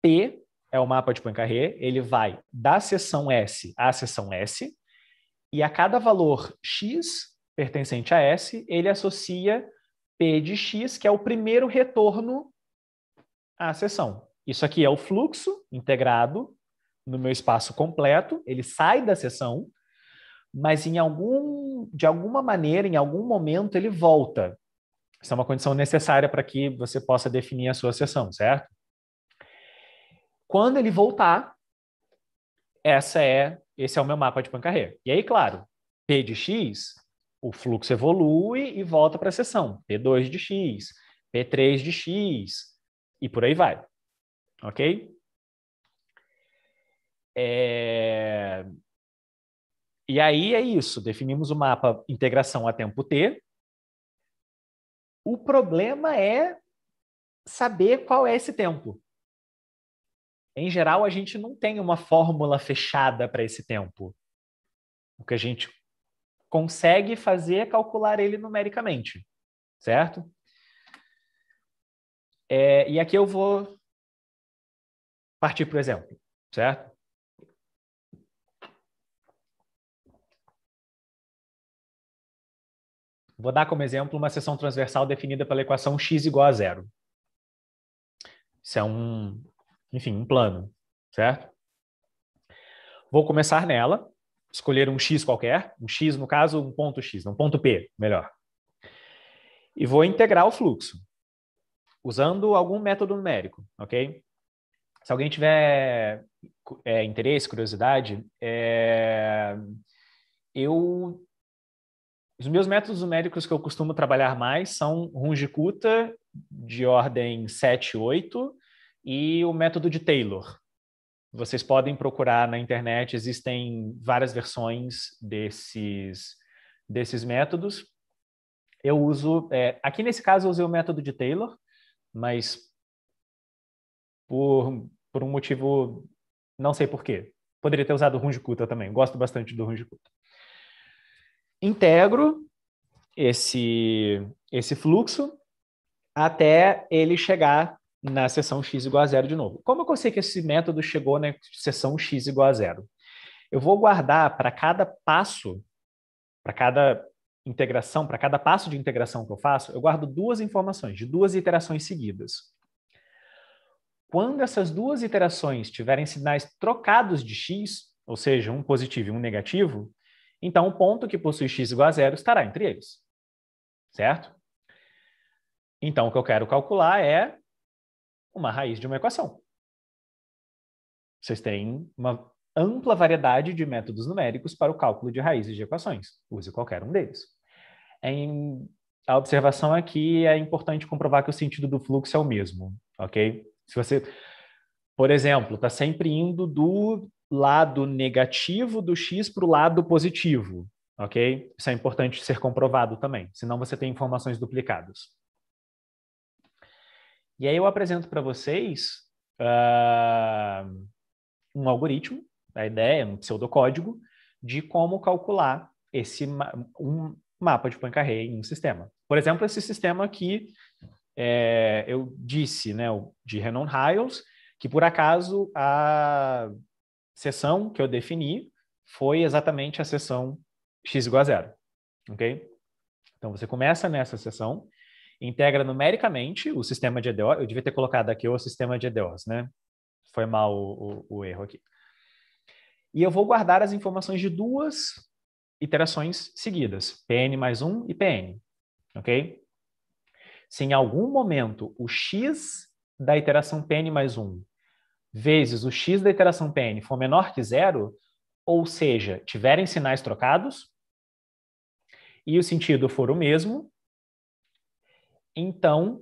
P é o mapa de Poincaré, ele vai da seção S à seção S, e a cada valor X pertencente a S, ele associa P de X, que é o primeiro retorno à seção. Isso aqui é o fluxo integrado no meu espaço completo, ele sai da seção, mas em algum, de alguma maneira, em algum momento, ele volta. Isso é uma condição necessária para que você possa definir a sua sessão, certo? Quando ele voltar, essa é esse é o meu mapa de pancarreira. E aí, claro, P de X, o fluxo evolui e volta para a sessão P2 de X, P3 de X, e por aí vai. Ok? É... E aí é isso. Definimos o mapa integração a tempo T. O problema é saber qual é esse tempo em geral, a gente não tem uma fórmula fechada para esse tempo. O que a gente consegue fazer é calcular ele numericamente, certo? É, e aqui eu vou partir para o exemplo, certo? Vou dar como exemplo uma seção transversal definida pela equação x igual a zero. Isso é um, enfim, um plano, certo? Vou começar nela, escolher um X qualquer, um X, no caso, um ponto X, um ponto P, melhor. E vou integrar o fluxo, usando algum método numérico, ok? Se alguém tiver é, interesse, curiosidade, é, eu os meus métodos numéricos que eu costumo trabalhar mais são Runge-Kutta, de ordem 7, 8, e o método de Taylor. Vocês podem procurar na internet, existem várias versões desses, desses métodos. Eu uso, é, aqui nesse caso eu usei o método de Taylor, mas por, por um motivo, não sei porquê. Poderia ter usado o Runjikuta também, gosto bastante do Runjikuta. Integro esse, esse fluxo até ele chegar na seção x igual a zero de novo. Como eu sei que esse método chegou na né, seção x igual a zero? Eu vou guardar para cada passo, para cada integração, para cada passo de integração que eu faço, eu guardo duas informações, de duas iterações seguidas. Quando essas duas iterações tiverem sinais trocados de x, ou seja, um positivo e um negativo, então o ponto que possui x igual a zero estará entre eles. Certo? Então, o que eu quero calcular é uma raiz de uma equação. Vocês têm uma ampla variedade de métodos numéricos para o cálculo de raízes de equações. Use qualquer um deles. Em... A observação aqui é importante comprovar que o sentido do fluxo é o mesmo, ok? Se você, por exemplo, está sempre indo do lado negativo do x para o lado positivo, ok? Isso é importante ser comprovado também, senão você tem informações duplicadas. E aí eu apresento para vocês uh, um algoritmo, a ideia, um pseudocódigo, de como calcular esse um mapa de Poincaré em um sistema. Por exemplo, esse sistema aqui é, eu disse, né, de Renan Hiles, que por acaso a seção que eu defini foi exatamente a seção x igual a zero, ok? Então você começa nessa seção integra numericamente o sistema de EDO. Eu devia ter colocado aqui o sistema de EDOs, né? Foi mal o, o, o erro aqui. E eu vou guardar as informações de duas iterações seguidas, PN mais 1 e PN, ok? Se em algum momento o x da iteração PN mais 1 vezes o x da iteração PN for menor que zero, ou seja, tiverem sinais trocados, e o sentido for o mesmo, então,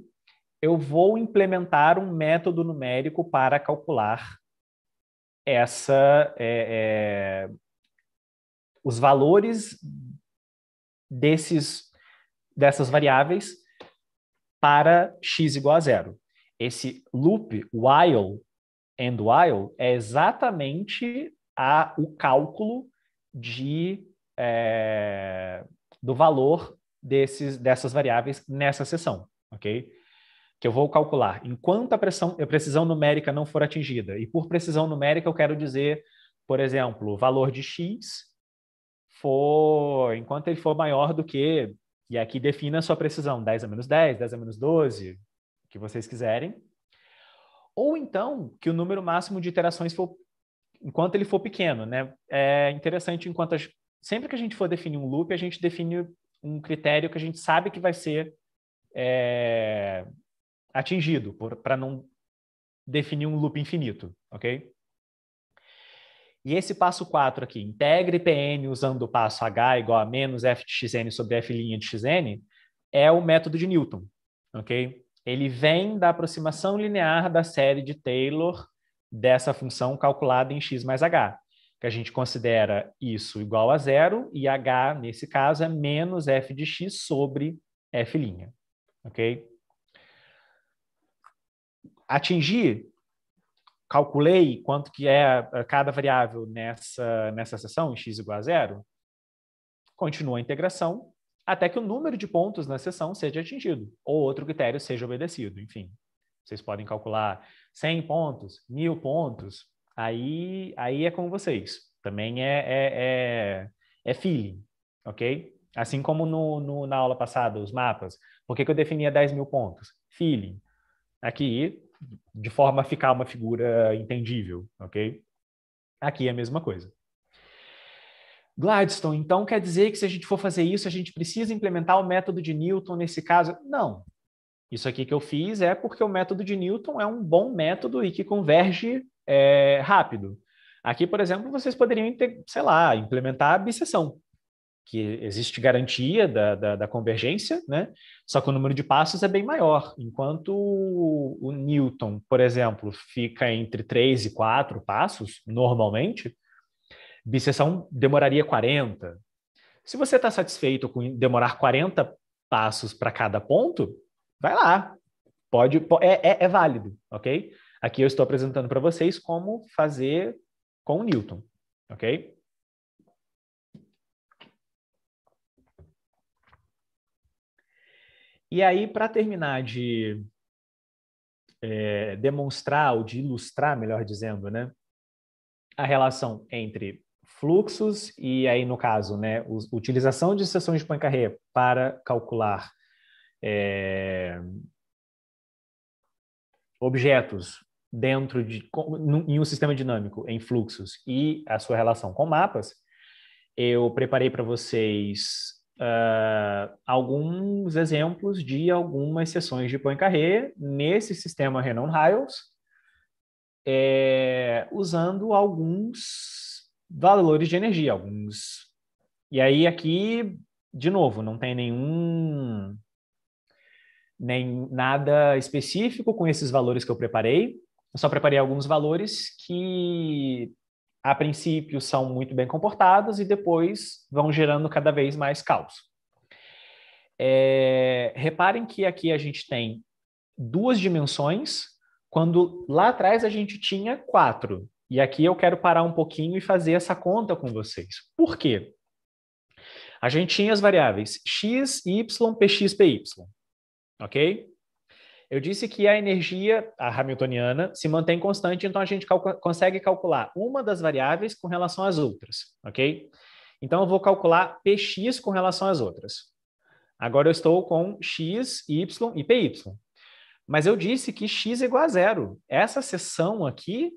eu vou implementar um método numérico para calcular essa é, é, os valores desses dessas variáveis para x igual a zero. Esse loop while and while é exatamente a, o cálculo de é, do valor desses, dessas variáveis nessa seção, ok? Que eu vou calcular. Enquanto a, pressão, a precisão numérica não for atingida, e por precisão numérica eu quero dizer, por exemplo, o valor de x for, enquanto ele for maior do que, e aqui defina a sua precisão, 10 a menos 10, 10 a menos 12, o que vocês quiserem. Ou então, que o número máximo de iterações for, enquanto ele for pequeno, né? É interessante, enquanto a, sempre que a gente for definir um loop, a gente define um critério que a gente sabe que vai ser é, atingido, para não definir um loop infinito, ok? E esse passo 4 aqui, integre PN usando o passo H igual a menos f de xn sobre f' de xn, é o método de Newton, ok? Ele vem da aproximação linear da série de Taylor dessa função calculada em x mais h que a gente considera isso igual a zero, e H, nesse caso, é menos f de x sobre f', ok? Atingir, calculei quanto que é eh, cada variável nessa, nessa seção, x igual a zero, continua a integração, até que o número de pontos na seção seja atingido, ou outro critério seja obedecido, enfim. Vocês podem calcular 100 pontos, 1.000 pontos, aí, aí é com vocês. Também é, é, é, é feeling, ok? Assim como no, no, na aula passada, os mapas. Por que, que eu definia 10 mil pontos? Feeling. Aqui, de forma a ficar uma figura entendível, ok? Aqui é a mesma coisa. Gladstone, então quer dizer que se a gente for fazer isso, a gente precisa implementar o método de Newton nesse caso? Não. Isso aqui que eu fiz é porque o método de Newton é um bom método e que converge é, rápido. Aqui, por exemplo, vocês poderiam, ter, sei lá, implementar a bisseção, que existe garantia da, da, da, convergência, né? só que o número de passos é bem maior, enquanto o, o Newton, por exemplo, fica entre 3 e 4 passos, normalmente, bisseção demoraria 40. Se você está satisfeito com demorar 40 passos para cada ponto, vai lá, pode, é, é, é válido, ok? Aqui eu estou apresentando para vocês como fazer com Newton, ok? E aí, para terminar de é, demonstrar ou de ilustrar, melhor dizendo, né, a relação entre fluxos e aí no caso, né, utilização de seções de Poincaré para calcular é, objetos dentro de em um sistema dinâmico em fluxos e a sua relação com mapas, eu preparei para vocês uh, alguns exemplos de algumas sessões de Poincaré nesse sistema Renan Hiles, é, usando alguns valores de energia, alguns. E aí aqui, de novo, não tem nenhum nem nada específico com esses valores que eu preparei, eu só preparei alguns valores que, a princípio, são muito bem comportados e depois vão gerando cada vez mais caos. É, reparem que aqui a gente tem duas dimensões, quando lá atrás a gente tinha quatro. E aqui eu quero parar um pouquinho e fazer essa conta com vocês. Por quê? A gente tinha as variáveis x, y, px, py. Ok? Eu disse que a energia, a hamiltoniana, se mantém constante, então a gente calcu consegue calcular uma das variáveis com relação às outras, ok? Então eu vou calcular Px com relação às outras. Agora eu estou com x, y e py. Mas eu disse que x é igual a zero. Essa seção aqui,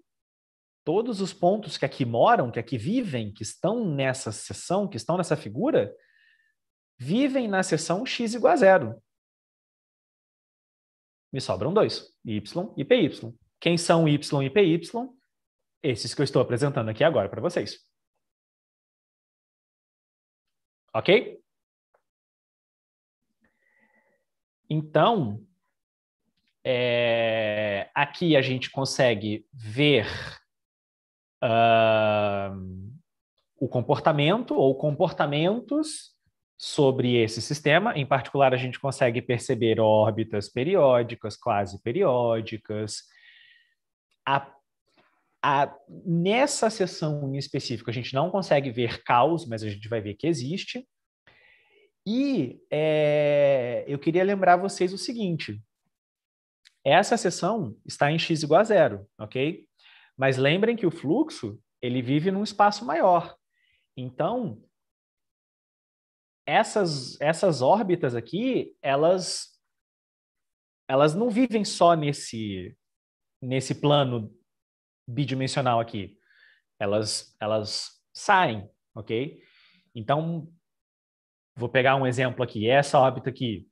todos os pontos que aqui moram, que aqui vivem, que estão nessa seção, que estão nessa figura, vivem na seção x igual a zero me sobram dois, Y e PY. Quem são Y e PY? Esses que eu estou apresentando aqui agora para vocês. Ok? Então, é, aqui a gente consegue ver uh, o comportamento ou comportamentos sobre esse sistema. Em particular, a gente consegue perceber órbitas periódicas, quase periódicas. A, a, nessa sessão em específico, a gente não consegue ver caos, mas a gente vai ver que existe. E é, eu queria lembrar vocês o seguinte: essa sessão está em x igual a zero, ok? Mas lembrem que o fluxo ele vive num espaço maior. Então, essas, essas órbitas aqui, elas, elas não vivem só nesse, nesse plano bidimensional aqui. Elas, elas saem, ok? Então, vou pegar um exemplo aqui. Essa órbita aqui,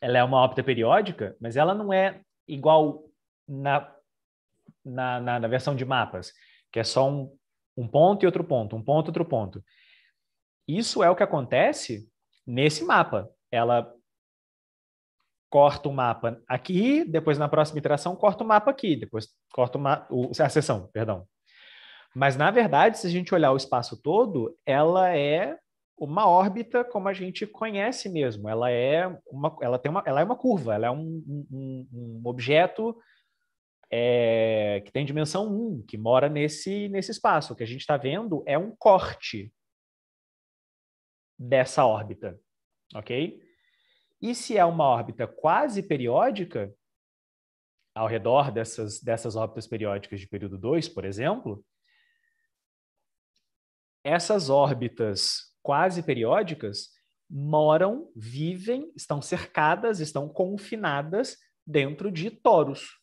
ela é uma órbita periódica, mas ela não é igual na, na, na, na versão de mapas, que é só um, um ponto e outro ponto, um ponto e outro ponto. Isso é o que acontece nesse mapa. Ela corta o mapa aqui, depois na próxima iteração corta o mapa aqui, depois corta o, a seção, perdão. Mas, na verdade, se a gente olhar o espaço todo, ela é uma órbita como a gente conhece mesmo. Ela é uma, ela tem uma, ela é uma curva, ela é um, um, um objeto é, que tem dimensão 1, que mora nesse, nesse espaço. O que a gente está vendo é um corte dessa órbita, ok? E se é uma órbita quase periódica, ao redor dessas, dessas órbitas periódicas de período 2, por exemplo, essas órbitas quase periódicas moram, vivem, estão cercadas, estão confinadas dentro de toros.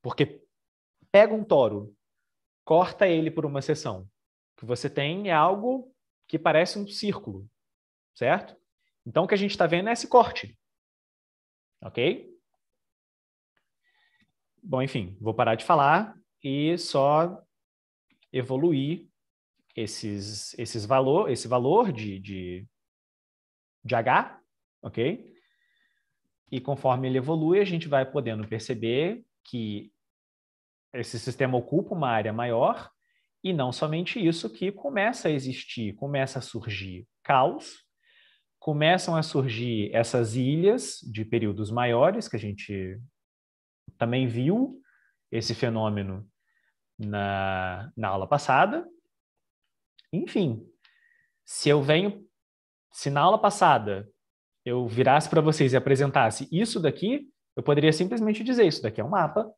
Porque pega um toro, corta ele por uma seção, que você tem é algo que parece um círculo, certo? Então, o que a gente está vendo é esse corte, ok? Bom, enfim, vou parar de falar e só evoluir esses, esses valor, esse valor de, de, de H, ok? E conforme ele evolui, a gente vai podendo perceber que esse sistema ocupa uma área maior e não somente isso, que começa a existir, começa a surgir caos, começam a surgir essas ilhas de períodos maiores, que a gente também viu esse fenômeno na, na aula passada. Enfim, se eu venho, se na aula passada eu virasse para vocês e apresentasse isso daqui, eu poderia simplesmente dizer: isso daqui é um mapa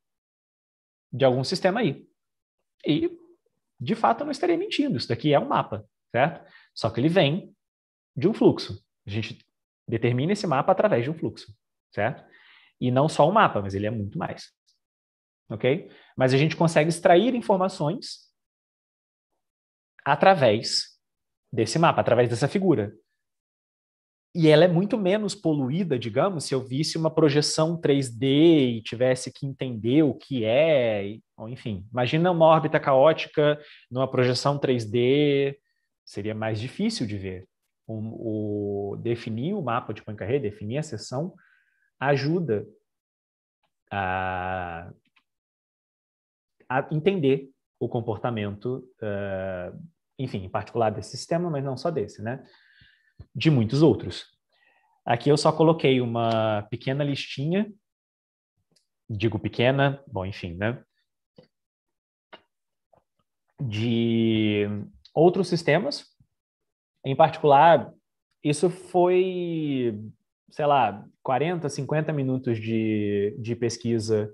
de algum sistema aí. E de fato eu não estaria mentindo, isso daqui é um mapa, certo? Só que ele vem de um fluxo. A gente determina esse mapa através de um fluxo, certo? E não só um mapa, mas ele é muito mais. Ok? Mas a gente consegue extrair informações através desse mapa, através dessa figura e ela é muito menos poluída, digamos, se eu visse uma projeção 3D e tivesse que entender o que é, enfim, imagina uma órbita caótica numa projeção 3D, seria mais difícil de ver. O, o definir o mapa de Poincaré, definir a seção, ajuda a, a entender o comportamento, uh, enfim, em particular desse sistema, mas não só desse, né? de muitos outros. Aqui eu só coloquei uma pequena listinha, digo pequena, bom, enfim, né? De outros sistemas. Em particular, isso foi, sei lá, 40, 50 minutos de, de pesquisa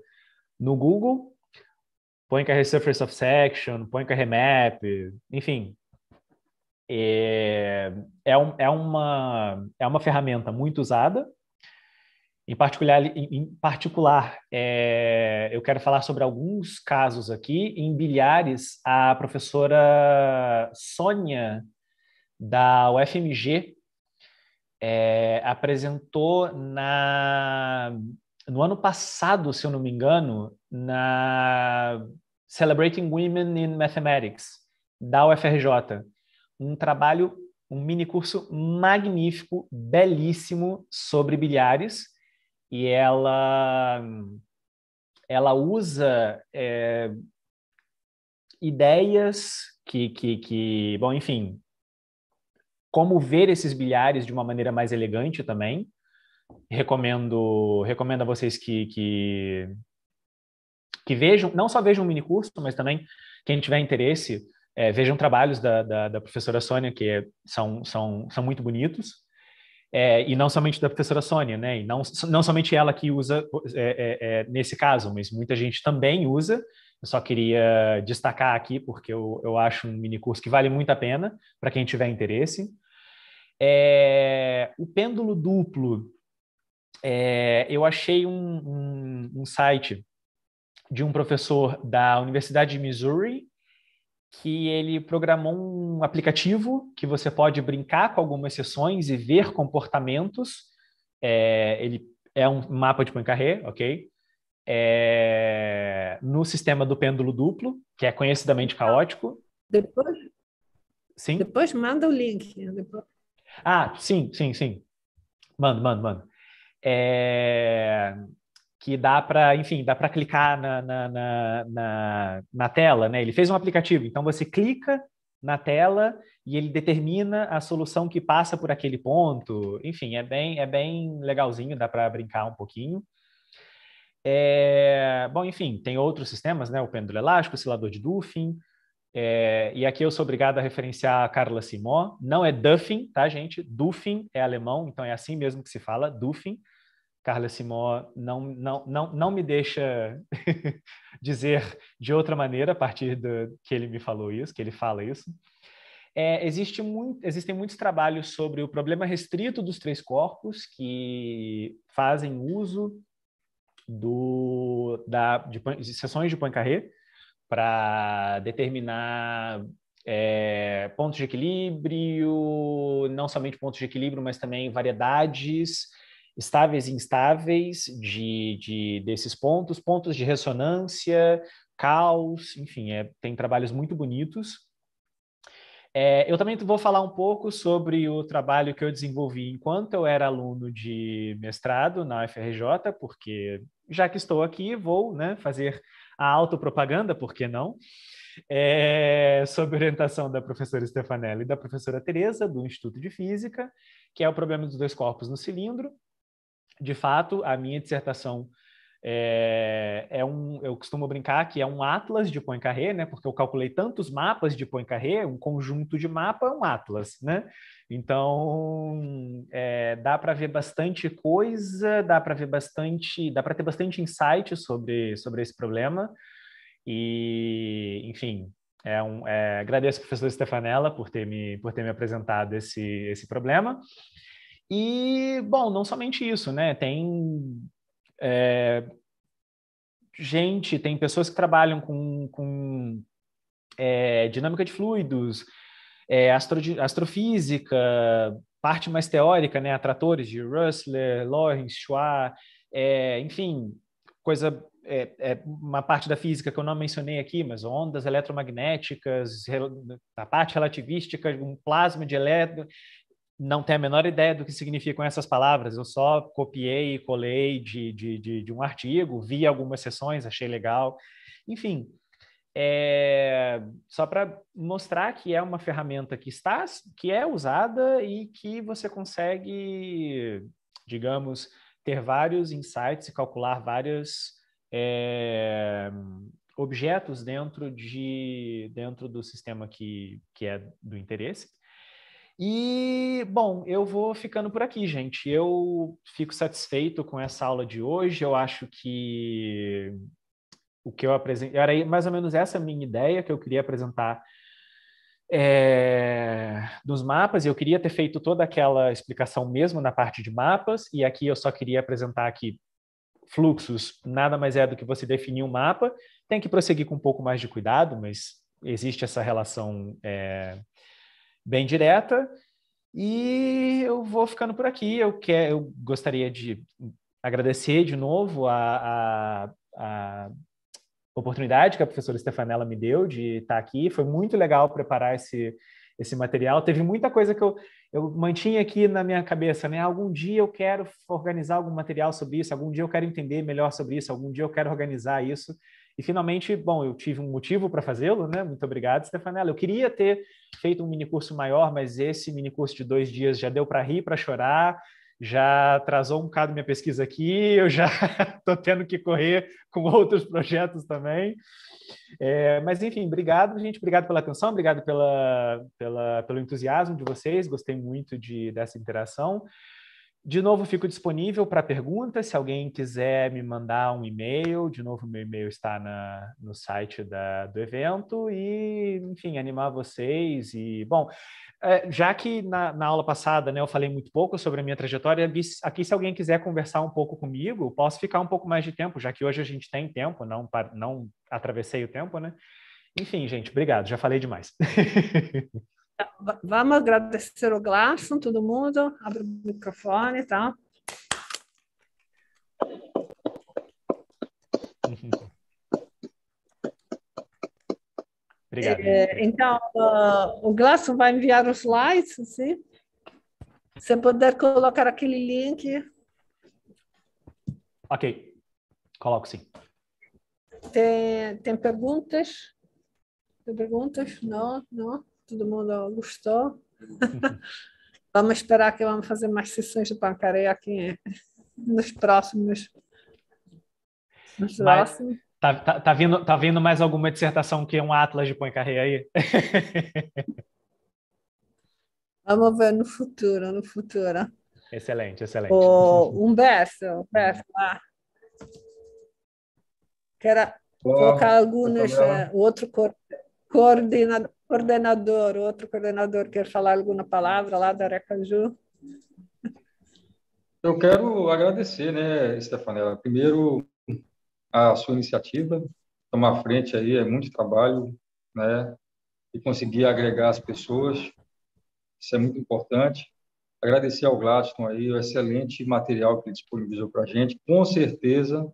no Google. Põe Poincar é Resurface of Section, Poincar é Remap, enfim, é, é, um, é, uma, é uma ferramenta muito usada. Em particular, em particular é, eu quero falar sobre alguns casos aqui. Em bilhares, a professora Sônia, da UFMG, é, apresentou na, no ano passado, se eu não me engano, na Celebrating Women in Mathematics, da UFRJ um trabalho, um mini curso magnífico, belíssimo sobre bilhares. E ela, ela usa é, ideias que, que, que, bom, enfim, como ver esses bilhares de uma maneira mais elegante também. Recomendo, recomendo a vocês que, que, que vejam, não só vejam o mini curso, mas também quem tiver interesse, é, vejam trabalhos da, da, da, professora Sônia, que são, são, são muito bonitos, é, e não somente da professora Sônia, né? E não, não somente ela que usa é, é, é nesse caso, mas muita gente também usa. Eu só queria destacar aqui, porque eu, eu acho um mini curso que vale muito a pena para quem tiver interesse. É, o pêndulo duplo, eu achei um, um, um site de um professor da Universidade de Missouri, que ele programou um aplicativo que você pode brincar com algumas sessões e ver comportamentos. É, ele é um mapa de Poincaré, ok? É, no sistema do pêndulo duplo, que é conhecidamente caótico. Depois? Sim? Depois manda o link. Depois... Ah, sim, sim, sim. Manda, manda, manda. É que dá para, enfim, dá para clicar na, na, na, na, tela, né? Ele fez um aplicativo, então você clica na tela e ele determina a solução que passa por aquele ponto. Enfim, é bem, é bem legalzinho, dá para brincar um pouquinho. É, bom, enfim, tem outros sistemas, né? O pêndulo elástico, o oscilador de Duffin. É, e aqui eu sou obrigado a referenciar a Carla Simó. Não é Duffin, tá, gente? Duffin é alemão, então é assim mesmo que se fala, Duffin. Carla Simó não, não, não, não me deixa dizer de outra maneira a partir do que ele me falou isso, que ele fala isso. É, existe muito, existem muitos trabalhos sobre o problema restrito dos três corpos que fazem uso do, da, de, de sessões de Poincaré para determinar é, pontos de equilíbrio, não somente pontos de equilíbrio, mas também variedades estáveis e instáveis de, de, desses pontos, pontos de ressonância, caos, enfim, é, tem trabalhos muito bonitos. É, eu também vou falar um pouco sobre o trabalho que eu desenvolvi enquanto eu era aluno de mestrado na UFRJ, porque já que estou aqui, vou né, fazer a autopropaganda, por que não? É, sob orientação da professora Stefanelli e da professora Teresa, do Instituto de Física, que é o problema dos dois corpos no cilindro de fato, a minha dissertação é, é, um, eu costumo brincar que é um atlas de Poincaré, né? Porque eu calculei tantos mapas de Poincaré, um conjunto de mapa é um atlas, né? Então é, dá para ver bastante coisa, dá para ver bastante, dá para ter bastante insight sobre sobre esse problema e, enfim, é um, é, agradeço ao professor Stefanella por ter me por ter me apresentado esse esse problema. E, bom, não somente isso, né? Tem é, gente, tem pessoas que trabalham com, com é, dinâmica de fluidos, é, astro, astrofísica, parte mais teórica, né? Atratores de Russler, Lorentz, Schwa, é, enfim, coisa é, é, uma parte da física que eu não mencionei aqui, mas ondas eletromagnéticas, a parte relativística, um plasma de elétron, não tem a menor ideia do que significam essas palavras. Eu só copiei e colei de, de, de, de, um artigo, vi algumas sessões, achei legal. Enfim, é, só para mostrar que é uma ferramenta que está, que é usada e que você consegue, digamos, ter vários insights e calcular vários é, objetos dentro de dentro do sistema que, que é do interesse. E, bom, eu vou ficando por aqui, gente. Eu fico satisfeito com essa aula de hoje. Eu acho que o que eu apresentei. Era mais ou menos essa minha ideia que eu queria apresentar é, dos mapas. Eu queria ter feito toda aquela explicação mesmo na parte de mapas, e aqui eu só queria apresentar aqui fluxos, nada mais é do que você definir um mapa. Tem que prosseguir com um pouco mais de cuidado, mas existe essa relação é, bem direta. E eu vou ficando por aqui. Eu, quer, eu gostaria de agradecer de novo a, a, a oportunidade que a professora Stefanella me deu de estar aqui. Foi muito legal preparar esse, esse material. Teve muita coisa que eu, eu mantinha aqui na minha cabeça, né? Algum dia eu quero organizar algum material sobre isso, algum dia eu quero entender melhor sobre isso, algum dia eu quero organizar isso. E finalmente, bom, eu tive um motivo para fazê-lo, né? Muito obrigado, Stefanella. Eu queria ter feito um mini curso maior, mas esse mini curso de dois dias já deu para rir, para chorar, já atrasou um bocado minha pesquisa aqui, eu já estou tendo que correr com outros projetos também. É, mas, enfim, obrigado, gente. Obrigado pela atenção, obrigado pela, pela, pelo entusiasmo de vocês. Gostei muito de, dessa interação. De novo, fico disponível para perguntas. Se alguém quiser me mandar um e-mail, de novo, meu e-mail está na, no site da, do evento. E, enfim, animar vocês. E, bom, é, já que na, na aula passada né, eu falei muito pouco sobre a minha trajetória, aqui, se alguém quiser conversar um pouco comigo, posso ficar um pouco mais de tempo, já que hoje a gente tem tempo, não, não atravessei o tempo, né? Enfim, gente, obrigado. Já falei demais. Vamos agradecer o Glasson, todo mundo. Abre o microfone, tá? Obrigado. É, então, uh, o Glasson vai enviar os slides, sim? Você puder colocar aquele link. Ok, coloco sim. Tem, tem perguntas? Tem perguntas? Não, não todo mundo gostou. vamos esperar que vamos fazer mais sessões de pancareia aqui nos próximos. Nos Mas, próximos. Tá, tá, tá, vindo, tá vindo mais alguma dissertação que é um Atlas de pancareia aí? vamos ver no futuro, no futuro. Excelente, excelente. O Humberto, Humberto ah, quero colocar algumas, é, outro coordenador Coordenador, outro coordenador quer falar alguma palavra lá da Aracaju? Eu quero agradecer, né, Stefanela? Primeiro, a sua iniciativa, tomar frente aí, é muito trabalho, né? E conseguir agregar as pessoas, isso é muito importante. Agradecer ao Gladstone aí o excelente material que ele disponibilizou para a gente, com certeza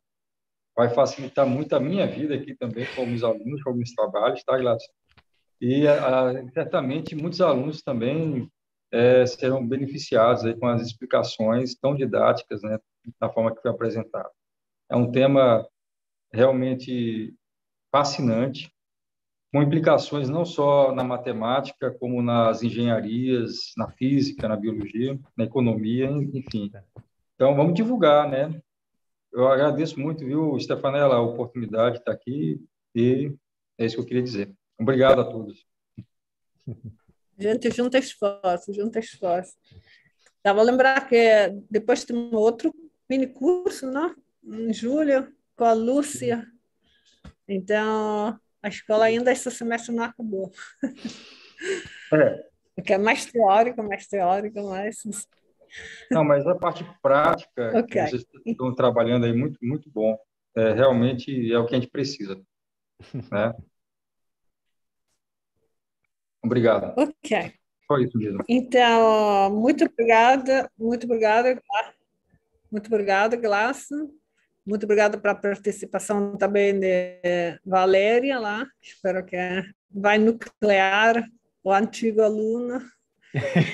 vai facilitar muito a minha vida aqui também, com os alunos, com os trabalhos, tá, Gladstone? e a, certamente muitos alunos também é, serão beneficiados aí com as explicações tão didáticas, né, da forma que foi apresentado. É um tema realmente fascinante, com implicações não só na matemática, como nas engenharias, na física, na biologia, na economia, enfim. Então, vamos divulgar, né? Eu agradeço muito, viu, Stefanela, a oportunidade de estar aqui e é isso que eu queria dizer. Obrigado a todos. Gente, junta esforço, junta esforço. Tá, vou lembrar que é, depois tem um outro mini curso, não? em julho, com a Lúcia. Então, a escola ainda esse semestre não acabou. É. Porque é mais teórico, mais teórico, mais. Não, mas a parte prática okay. que vocês estão trabalhando aí muito, muito bom. É, realmente é o que a gente precisa. Né? Obrigado. Ok. Foi isso mesmo. Então, muito obrigada, muito obrigada, muito obrigada, Glácia. Muito obrigada pela participação também de Valéria lá. Espero que vai nuclear o antigo aluno.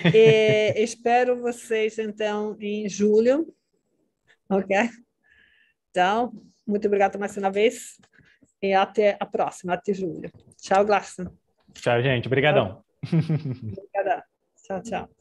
e, espero vocês então em julho, ok? Então, muito obrigada mais uma vez e até a próxima, até julho. Tchau, Glácia. Tchau, gente. Obrigadão. Obrigada. Tchau, tchau.